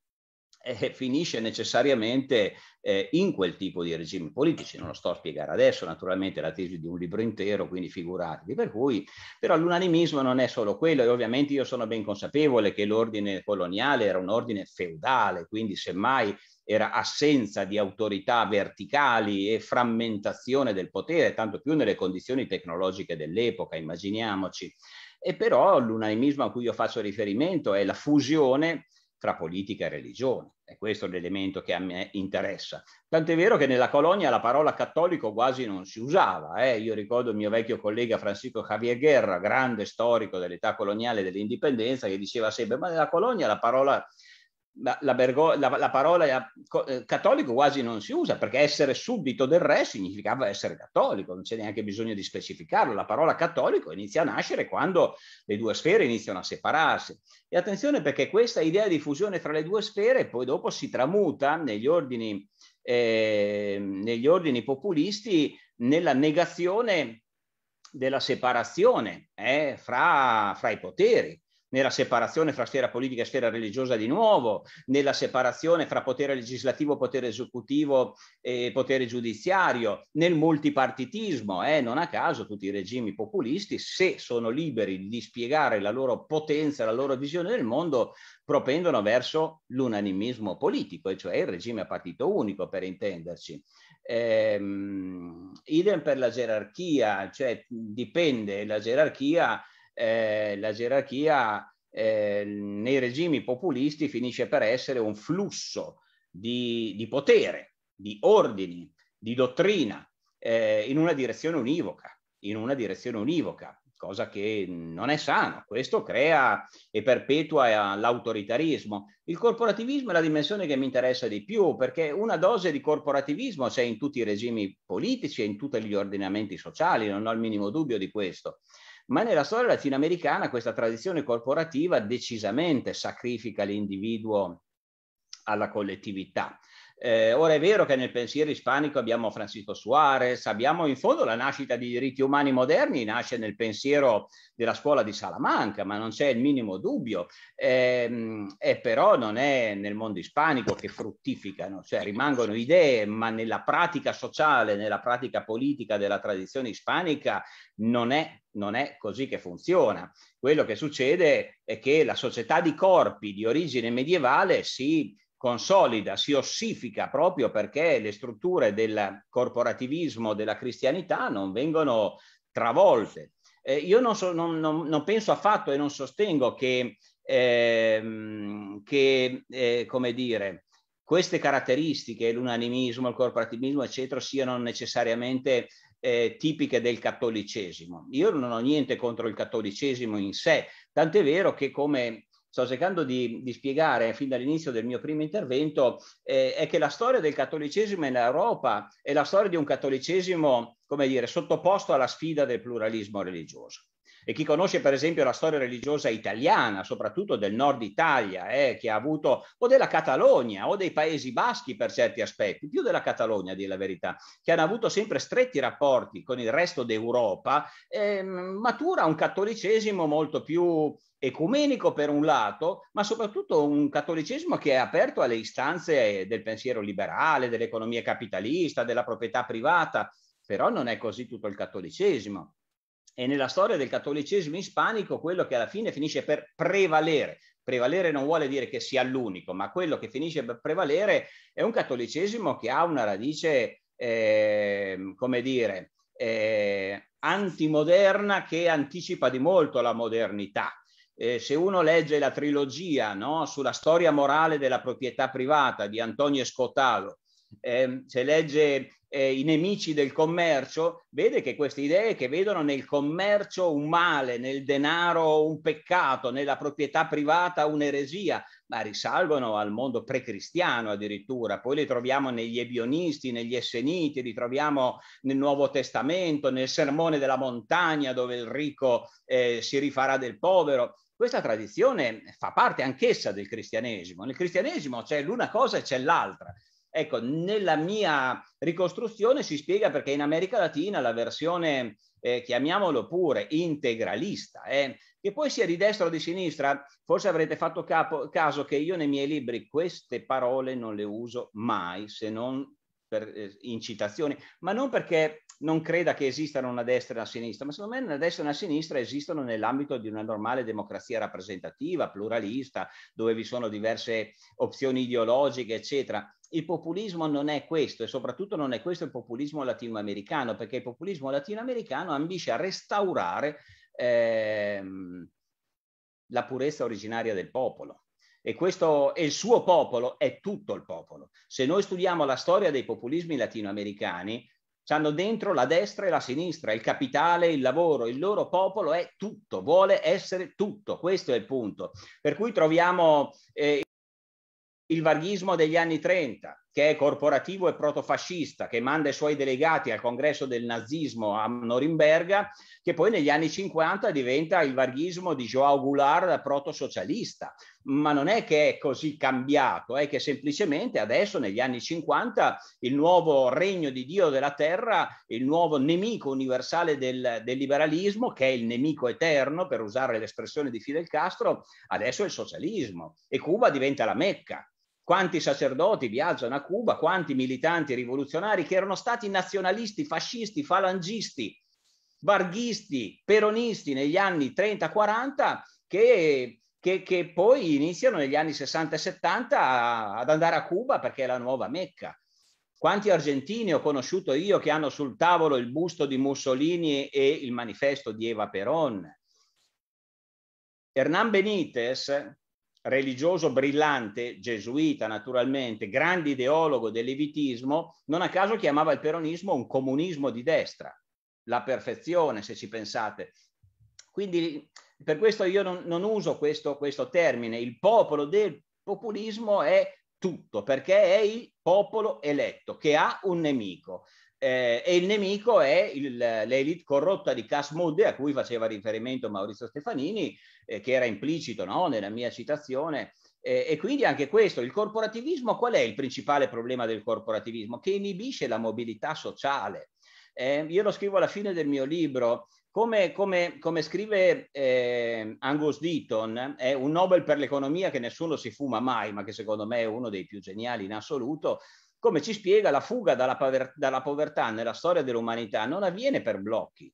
eh, finisce necessariamente eh, in quel tipo di regimi politici. Non lo sto a spiegare adesso, naturalmente, la tesi di un libro intero, quindi figuratevi. Per cui, però, l'unanimismo non è solo quello, e ovviamente io sono ben consapevole che l'ordine coloniale era un ordine feudale, quindi semmai era assenza di autorità verticali e frammentazione del potere, tanto più nelle condizioni tecnologiche dell'epoca, immaginiamoci. E però l'unanimismo a cui io faccio riferimento è la fusione tra politica e religione. è questo l'elemento che a me interessa. Tant'è vero che nella colonia la parola cattolico quasi non si usava. Eh? Io ricordo il mio vecchio collega Francisco Javier Guerra, grande storico dell'età coloniale dell'indipendenza, che diceva sempre, ma nella colonia la parola la, bergo, la, la, parola eh, eh, cattolico quasi non si usa perché essere subito del re significava essere cattolico, non c'è neanche bisogno di specificarlo. La parola cattolico inizia a nascere quando le due sfere iniziano a separarsi. E attenzione perché questa idea di fusione fra le due sfere poi dopo si tramuta negli ordini, eh, negli ordini populisti nella negazione della separazione eh, fra, fra i poteri nella separazione fra sfera politica e sfera religiosa di nuovo, nella separazione fra potere legislativo, potere esecutivo e potere giudiziario, nel multipartitismo. Eh, non a caso tutti i regimi populisti, se sono liberi di spiegare la loro potenza, la loro visione del mondo, propendono verso l'unanimismo politico, e cioè il regime a partito unico, per intenderci. Ehm, idem per la gerarchia, cioè dipende la gerarchia eh, la gerarchia eh, nei regimi populisti finisce per essere un flusso di, di potere, di ordini, di dottrina, eh, in una direzione univoca, in una direzione univoca, cosa che non è sano. Questo crea e perpetua eh, l'autoritarismo. Il corporativismo è la dimensione che mi interessa di più, perché una dose di corporativismo c'è in tutti i regimi politici e in tutti gli ordinamenti sociali, non ho il minimo dubbio di questo ma nella storia latinoamericana questa tradizione corporativa decisamente sacrifica l'individuo alla collettività. Eh, ora è vero che nel pensiero ispanico abbiamo Francisco Suarez, abbiamo in fondo la nascita di diritti umani moderni, nasce nel pensiero della scuola di Salamanca, ma non c'è il minimo dubbio, eh, e però non è nel mondo ispanico che fruttificano, cioè rimangono idee, ma nella pratica sociale, nella pratica politica della tradizione ispanica non è non è così che funziona. Quello che succede è che la società di corpi di origine medievale si consolida, si ossifica proprio perché le strutture del corporativismo della cristianità non vengono travolte. Eh, io non, so, non, non, non, penso affatto e non sostengo che, ehm, che eh, come dire, queste caratteristiche, l'unanimismo, il corporativismo, eccetera, siano necessariamente eh, tipiche del cattolicesimo. Io non ho niente contro il cattolicesimo in sé, tant'è vero che come sto cercando di, di, spiegare fin dall'inizio del mio primo intervento eh, è che la storia del cattolicesimo in Europa è la storia di un cattolicesimo, come dire, sottoposto alla sfida del pluralismo religioso. E chi conosce per esempio la storia religiosa italiana, soprattutto del nord Italia, eh, che ha avuto o della Catalogna o dei Paesi Baschi per certi aspetti, più della Catalogna a dire la verità, che hanno avuto sempre stretti rapporti con il resto d'Europa, eh, matura un cattolicesimo molto più ecumenico per un lato, ma soprattutto un cattolicesimo che è aperto alle istanze del pensiero liberale, dell'economia capitalista, della proprietà privata, però non è così tutto il cattolicesimo e nella storia del cattolicesimo ispanico quello che alla fine finisce per prevalere. Prevalere non vuole dire che sia l'unico, ma quello che finisce per prevalere è un cattolicesimo che ha una radice, eh, come dire, eh, antimoderna che anticipa di molto la modernità. Eh, se uno legge la trilogia no, sulla storia morale della proprietà privata di Antonio Scotalo, eh, se legge eh, i nemici del commercio, vede che queste idee che vedono nel commercio un male, nel denaro un peccato, nella proprietà privata un'eresia, ma risalgono al mondo precristiano addirittura. Poi le troviamo negli ebionisti, negli esseniti, li troviamo nel Nuovo Testamento, nel Sermone della montagna dove il ricco eh, si rifarà del povero. Questa tradizione fa parte anch'essa del cristianesimo. Nel cristianesimo c'è l'una cosa e c'è l'altra. Ecco, nella mia ricostruzione si spiega perché in America Latina la versione, eh, chiamiamolo pure, integralista, eh, che poi sia di destra o di sinistra, forse avrete fatto capo, caso che io nei miei libri queste parole non le uso mai, se non per eh, incitazioni, ma non perché non creda che esistano una destra e una sinistra, ma secondo me una destra e una sinistra esistono nell'ambito di una normale democrazia rappresentativa, pluralista, dove vi sono diverse opzioni ideologiche, eccetera. Il populismo non è questo e soprattutto non è questo il populismo latinoamericano, perché il populismo latinoamericano ambisce a restaurare ehm, la purezza originaria del popolo. E questo e il suo popolo è tutto il popolo. Se noi studiamo la storia dei populismi latinoamericani, hanno dentro la destra e la sinistra, il capitale, il lavoro, il loro popolo è tutto, vuole essere tutto, questo è il punto. Per cui troviamo eh, il varghismo degli anni 30, che è corporativo e protofascista, che manda i suoi delegati al congresso del nazismo a Norimberga, che poi negli anni 50 diventa il varghismo di Joao Goulart protosocialista. Ma non è che è così cambiato, è che semplicemente adesso negli anni 50 il nuovo regno di Dio della terra, il nuovo nemico universale del, del liberalismo, che è il nemico eterno, per usare l'espressione di Fidel Castro, adesso è il socialismo e Cuba diventa la Mecca quanti sacerdoti viaggiano a Cuba, quanti militanti rivoluzionari che erano stati nazionalisti, fascisti, falangisti, varghisti, peronisti negli anni 30-40 che, che, che, poi iniziano negli anni 60 e 70 ad andare a Cuba perché è la nuova Mecca. Quanti argentini ho conosciuto io che hanno sul tavolo il busto di Mussolini e il manifesto di Eva Perón? Hernán Benítez, religioso brillante, gesuita naturalmente, grande ideologo dell'evitismo, non a caso chiamava il peronismo un comunismo di destra, la perfezione se ci pensate. Quindi per questo io non, non uso questo, questo termine, il popolo del populismo è tutto, perché è il popolo eletto che ha un nemico. Eh, e il nemico è il, l'elite corrotta di Casmude, a cui faceva riferimento Maurizio Stefanini, eh, che era implicito no? nella mia citazione. Eh, e quindi anche questo, il corporativismo, qual è il principale problema del corporativismo? Che inibisce la mobilità sociale. Eh, io lo scrivo alla fine del mio libro, come, come, come scrive eh, Angus Deaton, è un Nobel per l'economia che nessuno si fuma mai, ma che secondo me è uno dei più geniali in assoluto, come ci spiega la fuga dalla, pover- dalla povertà nella storia dell'umanità non avviene per blocchi,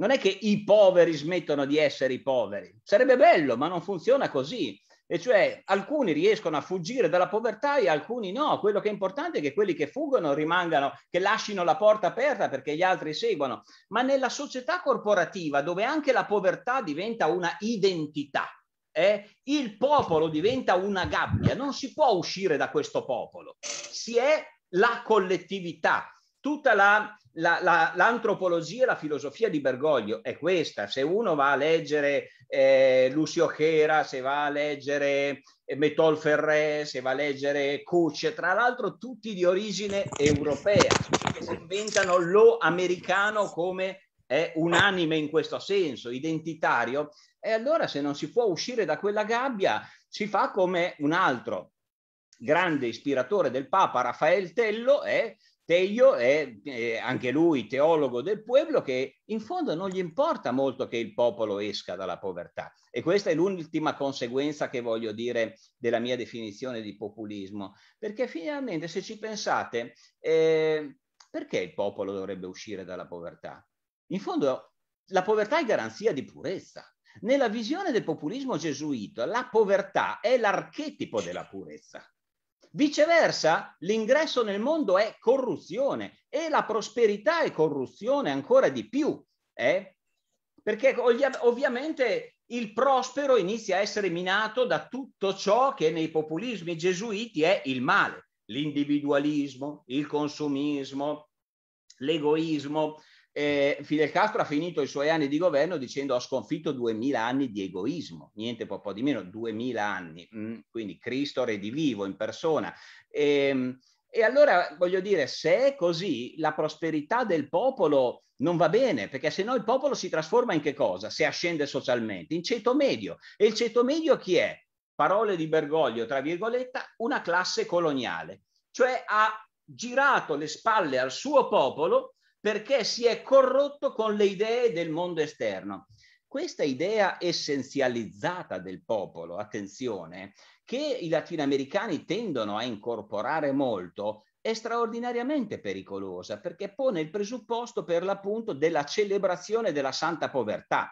non è che i poveri smettono di essere i poveri. Sarebbe bello, ma non funziona così. E cioè alcuni riescono a fuggire dalla povertà e alcuni no. Quello che è importante è che quelli che fuggono rimangano, che lasciano la porta aperta perché gli altri seguono. Ma nella società corporativa, dove anche la povertà diventa una identità, eh, il popolo diventa una gabbia, non si può uscire da questo popolo. Si è la collettività tutta la, la, la, l'antropologia, la filosofia di Bergoglio è questa. Se uno va a leggere eh, Lucio Chera, se va a leggere eh, Metol Ferré, se va a leggere Cucce, tra l'altro tutti di origine europea, che si inventano lo americano come è unanime in questo senso, identitario, e allora se non si può uscire da quella gabbia si fa come un altro grande ispiratore del Papa, Raffaele Tello, eh, Teglio è eh, anche lui teologo del pueblo che in fondo non gli importa molto che il popolo esca dalla povertà e questa è l'ultima conseguenza che voglio dire della mia definizione di populismo perché finalmente se ci pensate eh, perché il popolo dovrebbe uscire dalla povertà? In fondo la povertà è garanzia di purezza. Nella visione del populismo gesuito la povertà è l'archetipo della purezza. Viceversa, l'ingresso nel mondo è corruzione e la prosperità è corruzione ancora di più, eh? perché ovviamente il prospero inizia a essere minato da tutto ciò che nei populismi gesuiti è il male, l'individualismo, il consumismo, l'egoismo, eh, Fidel Castro ha finito i suoi anni di governo dicendo ho sconfitto duemila anni di egoismo, niente po', po di meno, duemila anni, mm, quindi Cristo redivivo in persona. E, ehm, e allora voglio dire, se è così, la prosperità del popolo non va bene, perché se no il popolo si trasforma in che cosa? Se ascende socialmente, in ceto medio. E il ceto medio chi è? Parole di Bergoglio, tra virgolette, una classe coloniale, cioè ha girato le spalle al suo popolo perché si è corrotto con le idee del mondo esterno. Questa idea essenzializzata del popolo, attenzione, che i latinoamericani tendono a incorporare molto, è straordinariamente pericolosa perché pone il presupposto per l'appunto della celebrazione della santa povertà.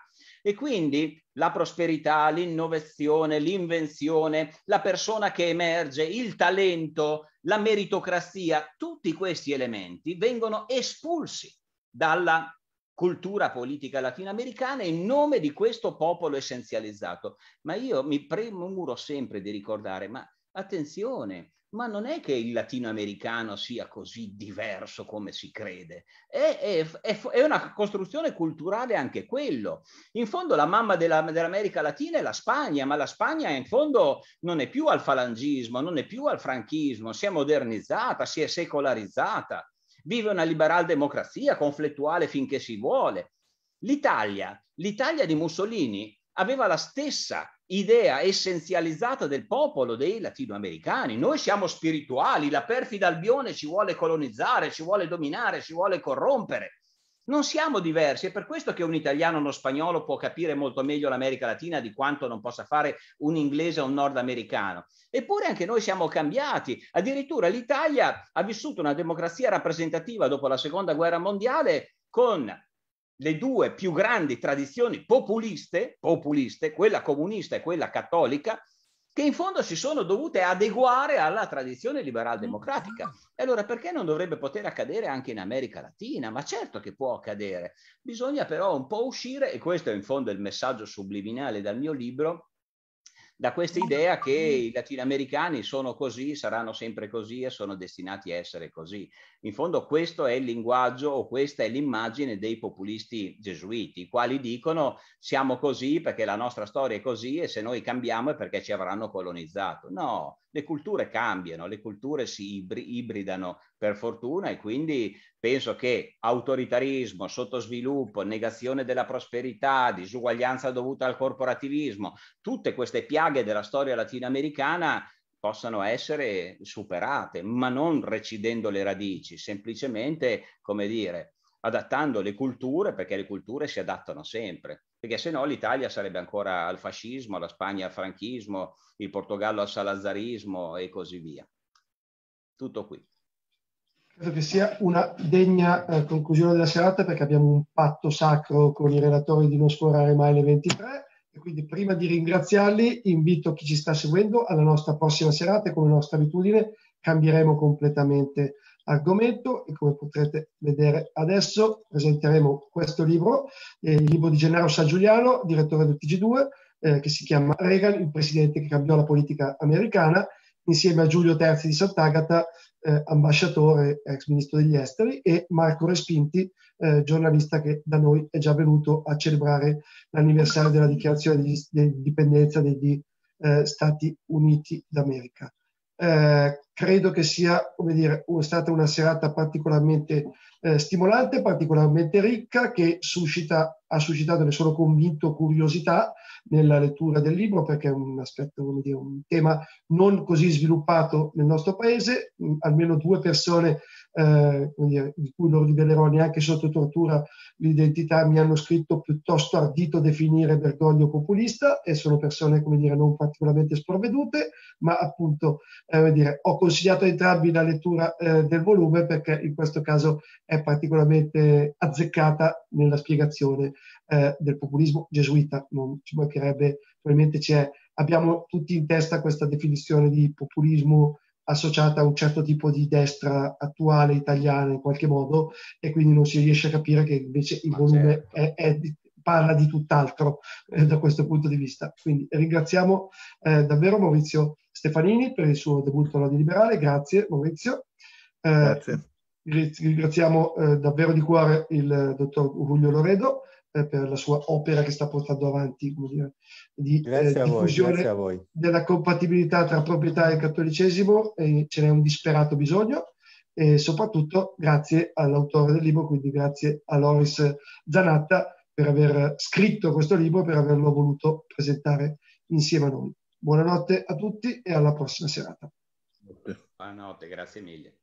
E quindi la prosperità, l'innovazione, l'invenzione, la persona che emerge, il talento, la meritocrazia, tutti questi elementi vengono espulsi dalla cultura politica latinoamericana in nome di questo popolo essenzializzato. Ma io mi premuro sempre di ricordare, ma attenzione, ma non è che il latinoamericano sia così diverso come si crede, è, è, è una costruzione culturale anche quello. In fondo la mamma della, dell'America Latina è la Spagna, ma la Spagna in fondo non è più al falangismo, non è più al franchismo, si è modernizzata, si è secolarizzata, vive una liberal democrazia conflittuale finché si vuole. L'Italia, l'Italia di Mussolini aveva la stessa idea essenzializzata del popolo dei latinoamericani. Noi siamo spirituali, la perfida Albione ci vuole colonizzare, ci vuole dominare, ci vuole corrompere. Non siamo diversi, è per questo che un italiano o uno spagnolo può capire molto meglio l'America Latina di quanto non possa fare un inglese o un nordamericano. Eppure anche noi siamo cambiati. Addirittura l'Italia ha vissuto una democrazia rappresentativa dopo la Seconda Guerra Mondiale con le due più grandi tradizioni populiste, populiste, quella comunista e quella cattolica, che in fondo si sono dovute adeguare alla tradizione liberal-democratica. E allora perché non dovrebbe poter accadere anche in America Latina? Ma certo che può accadere. Bisogna però un po' uscire, e questo è in fondo il messaggio subliminale dal mio libro, da questa idea che i latinoamericani sono così, saranno sempre così e sono destinati a essere così. In fondo questo è il linguaggio o questa è l'immagine dei populisti gesuiti, i quali dicono siamo così perché la nostra storia è così e se noi cambiamo è perché ci avranno colonizzato. No, le culture cambiano, le culture si ibri- ibridano per fortuna e quindi penso che autoritarismo, sottosviluppo, negazione della prosperità, disuguaglianza dovuta al corporativismo, tutte queste piaghe della storia latinoamericana possano essere superate, ma non recidendo le radici, semplicemente, come dire, adattando le culture, perché le culture si adattano sempre perché se no l'Italia sarebbe ancora al fascismo, la Spagna al franchismo, il Portogallo al salazarismo e così via. Tutto qui. Credo che sia una degna eh, conclusione della serata perché abbiamo un patto sacro con i relatori di non sforare mai le 23 e quindi prima di ringraziarli invito chi ci sta seguendo alla nostra prossima serata e come nostra abitudine cambieremo completamente argomento e come potrete vedere adesso presenteremo questo libro, eh, il libro di Gennaro San Giuliano, direttore del TG2, eh, che si chiama Reagan, il presidente che cambiò la politica americana, insieme a Giulio Terzi di Sant'Agata, eh, ambasciatore, ex ministro degli esteri, e Marco Respinti, eh, giornalista che da noi è già venuto a celebrare l'anniversario della dichiarazione di, di dipendenza degli eh, Stati Uniti d'America eh, credo che sia dire, stata una serata particolarmente eh, stimolante, particolarmente ricca, che suscita, ha suscitato, ne sono convinto, curiosità nella lettura del libro, perché è un, aspetto, come dire, un tema non così sviluppato nel nostro paese. Mm, almeno due persone eh, eh, di cui non rivelerò neanche sotto tortura l'identità, mi hanno scritto piuttosto ardito definire Bergoglio populista e sono persone, come dire, non particolarmente sprovvedute, ma appunto, eh, dire, ho consigliato a entrambi la lettura eh, del volume perché in questo caso è particolarmente azzeccata nella spiegazione eh, del populismo gesuita, non ci mancherebbe, probabilmente c'è, abbiamo tutti in testa questa definizione di populismo associata a un certo tipo di destra attuale italiana in qualche modo e quindi non si riesce a capire che invece il Ma volume certo. è, è di, parla di tutt'altro eh, da questo punto di vista. Quindi ringraziamo eh, davvero Maurizio Stefanini per il suo debutto alla di Liberale, grazie Maurizio. Eh, grazie. Ringraziamo eh, davvero di cuore il eh, dottor Giulio Loredo eh, per la sua opera che sta portando avanti, dire, di eh, diffusione voi, della compatibilità tra proprietà e cattolicesimo, eh, ce n'è un disperato bisogno e soprattutto grazie all'autore del libro, quindi grazie a Loris Zanatta per aver scritto questo libro, e per averlo voluto presentare insieme a noi. Buonanotte a tutti e alla prossima serata. Buonanotte, grazie mille.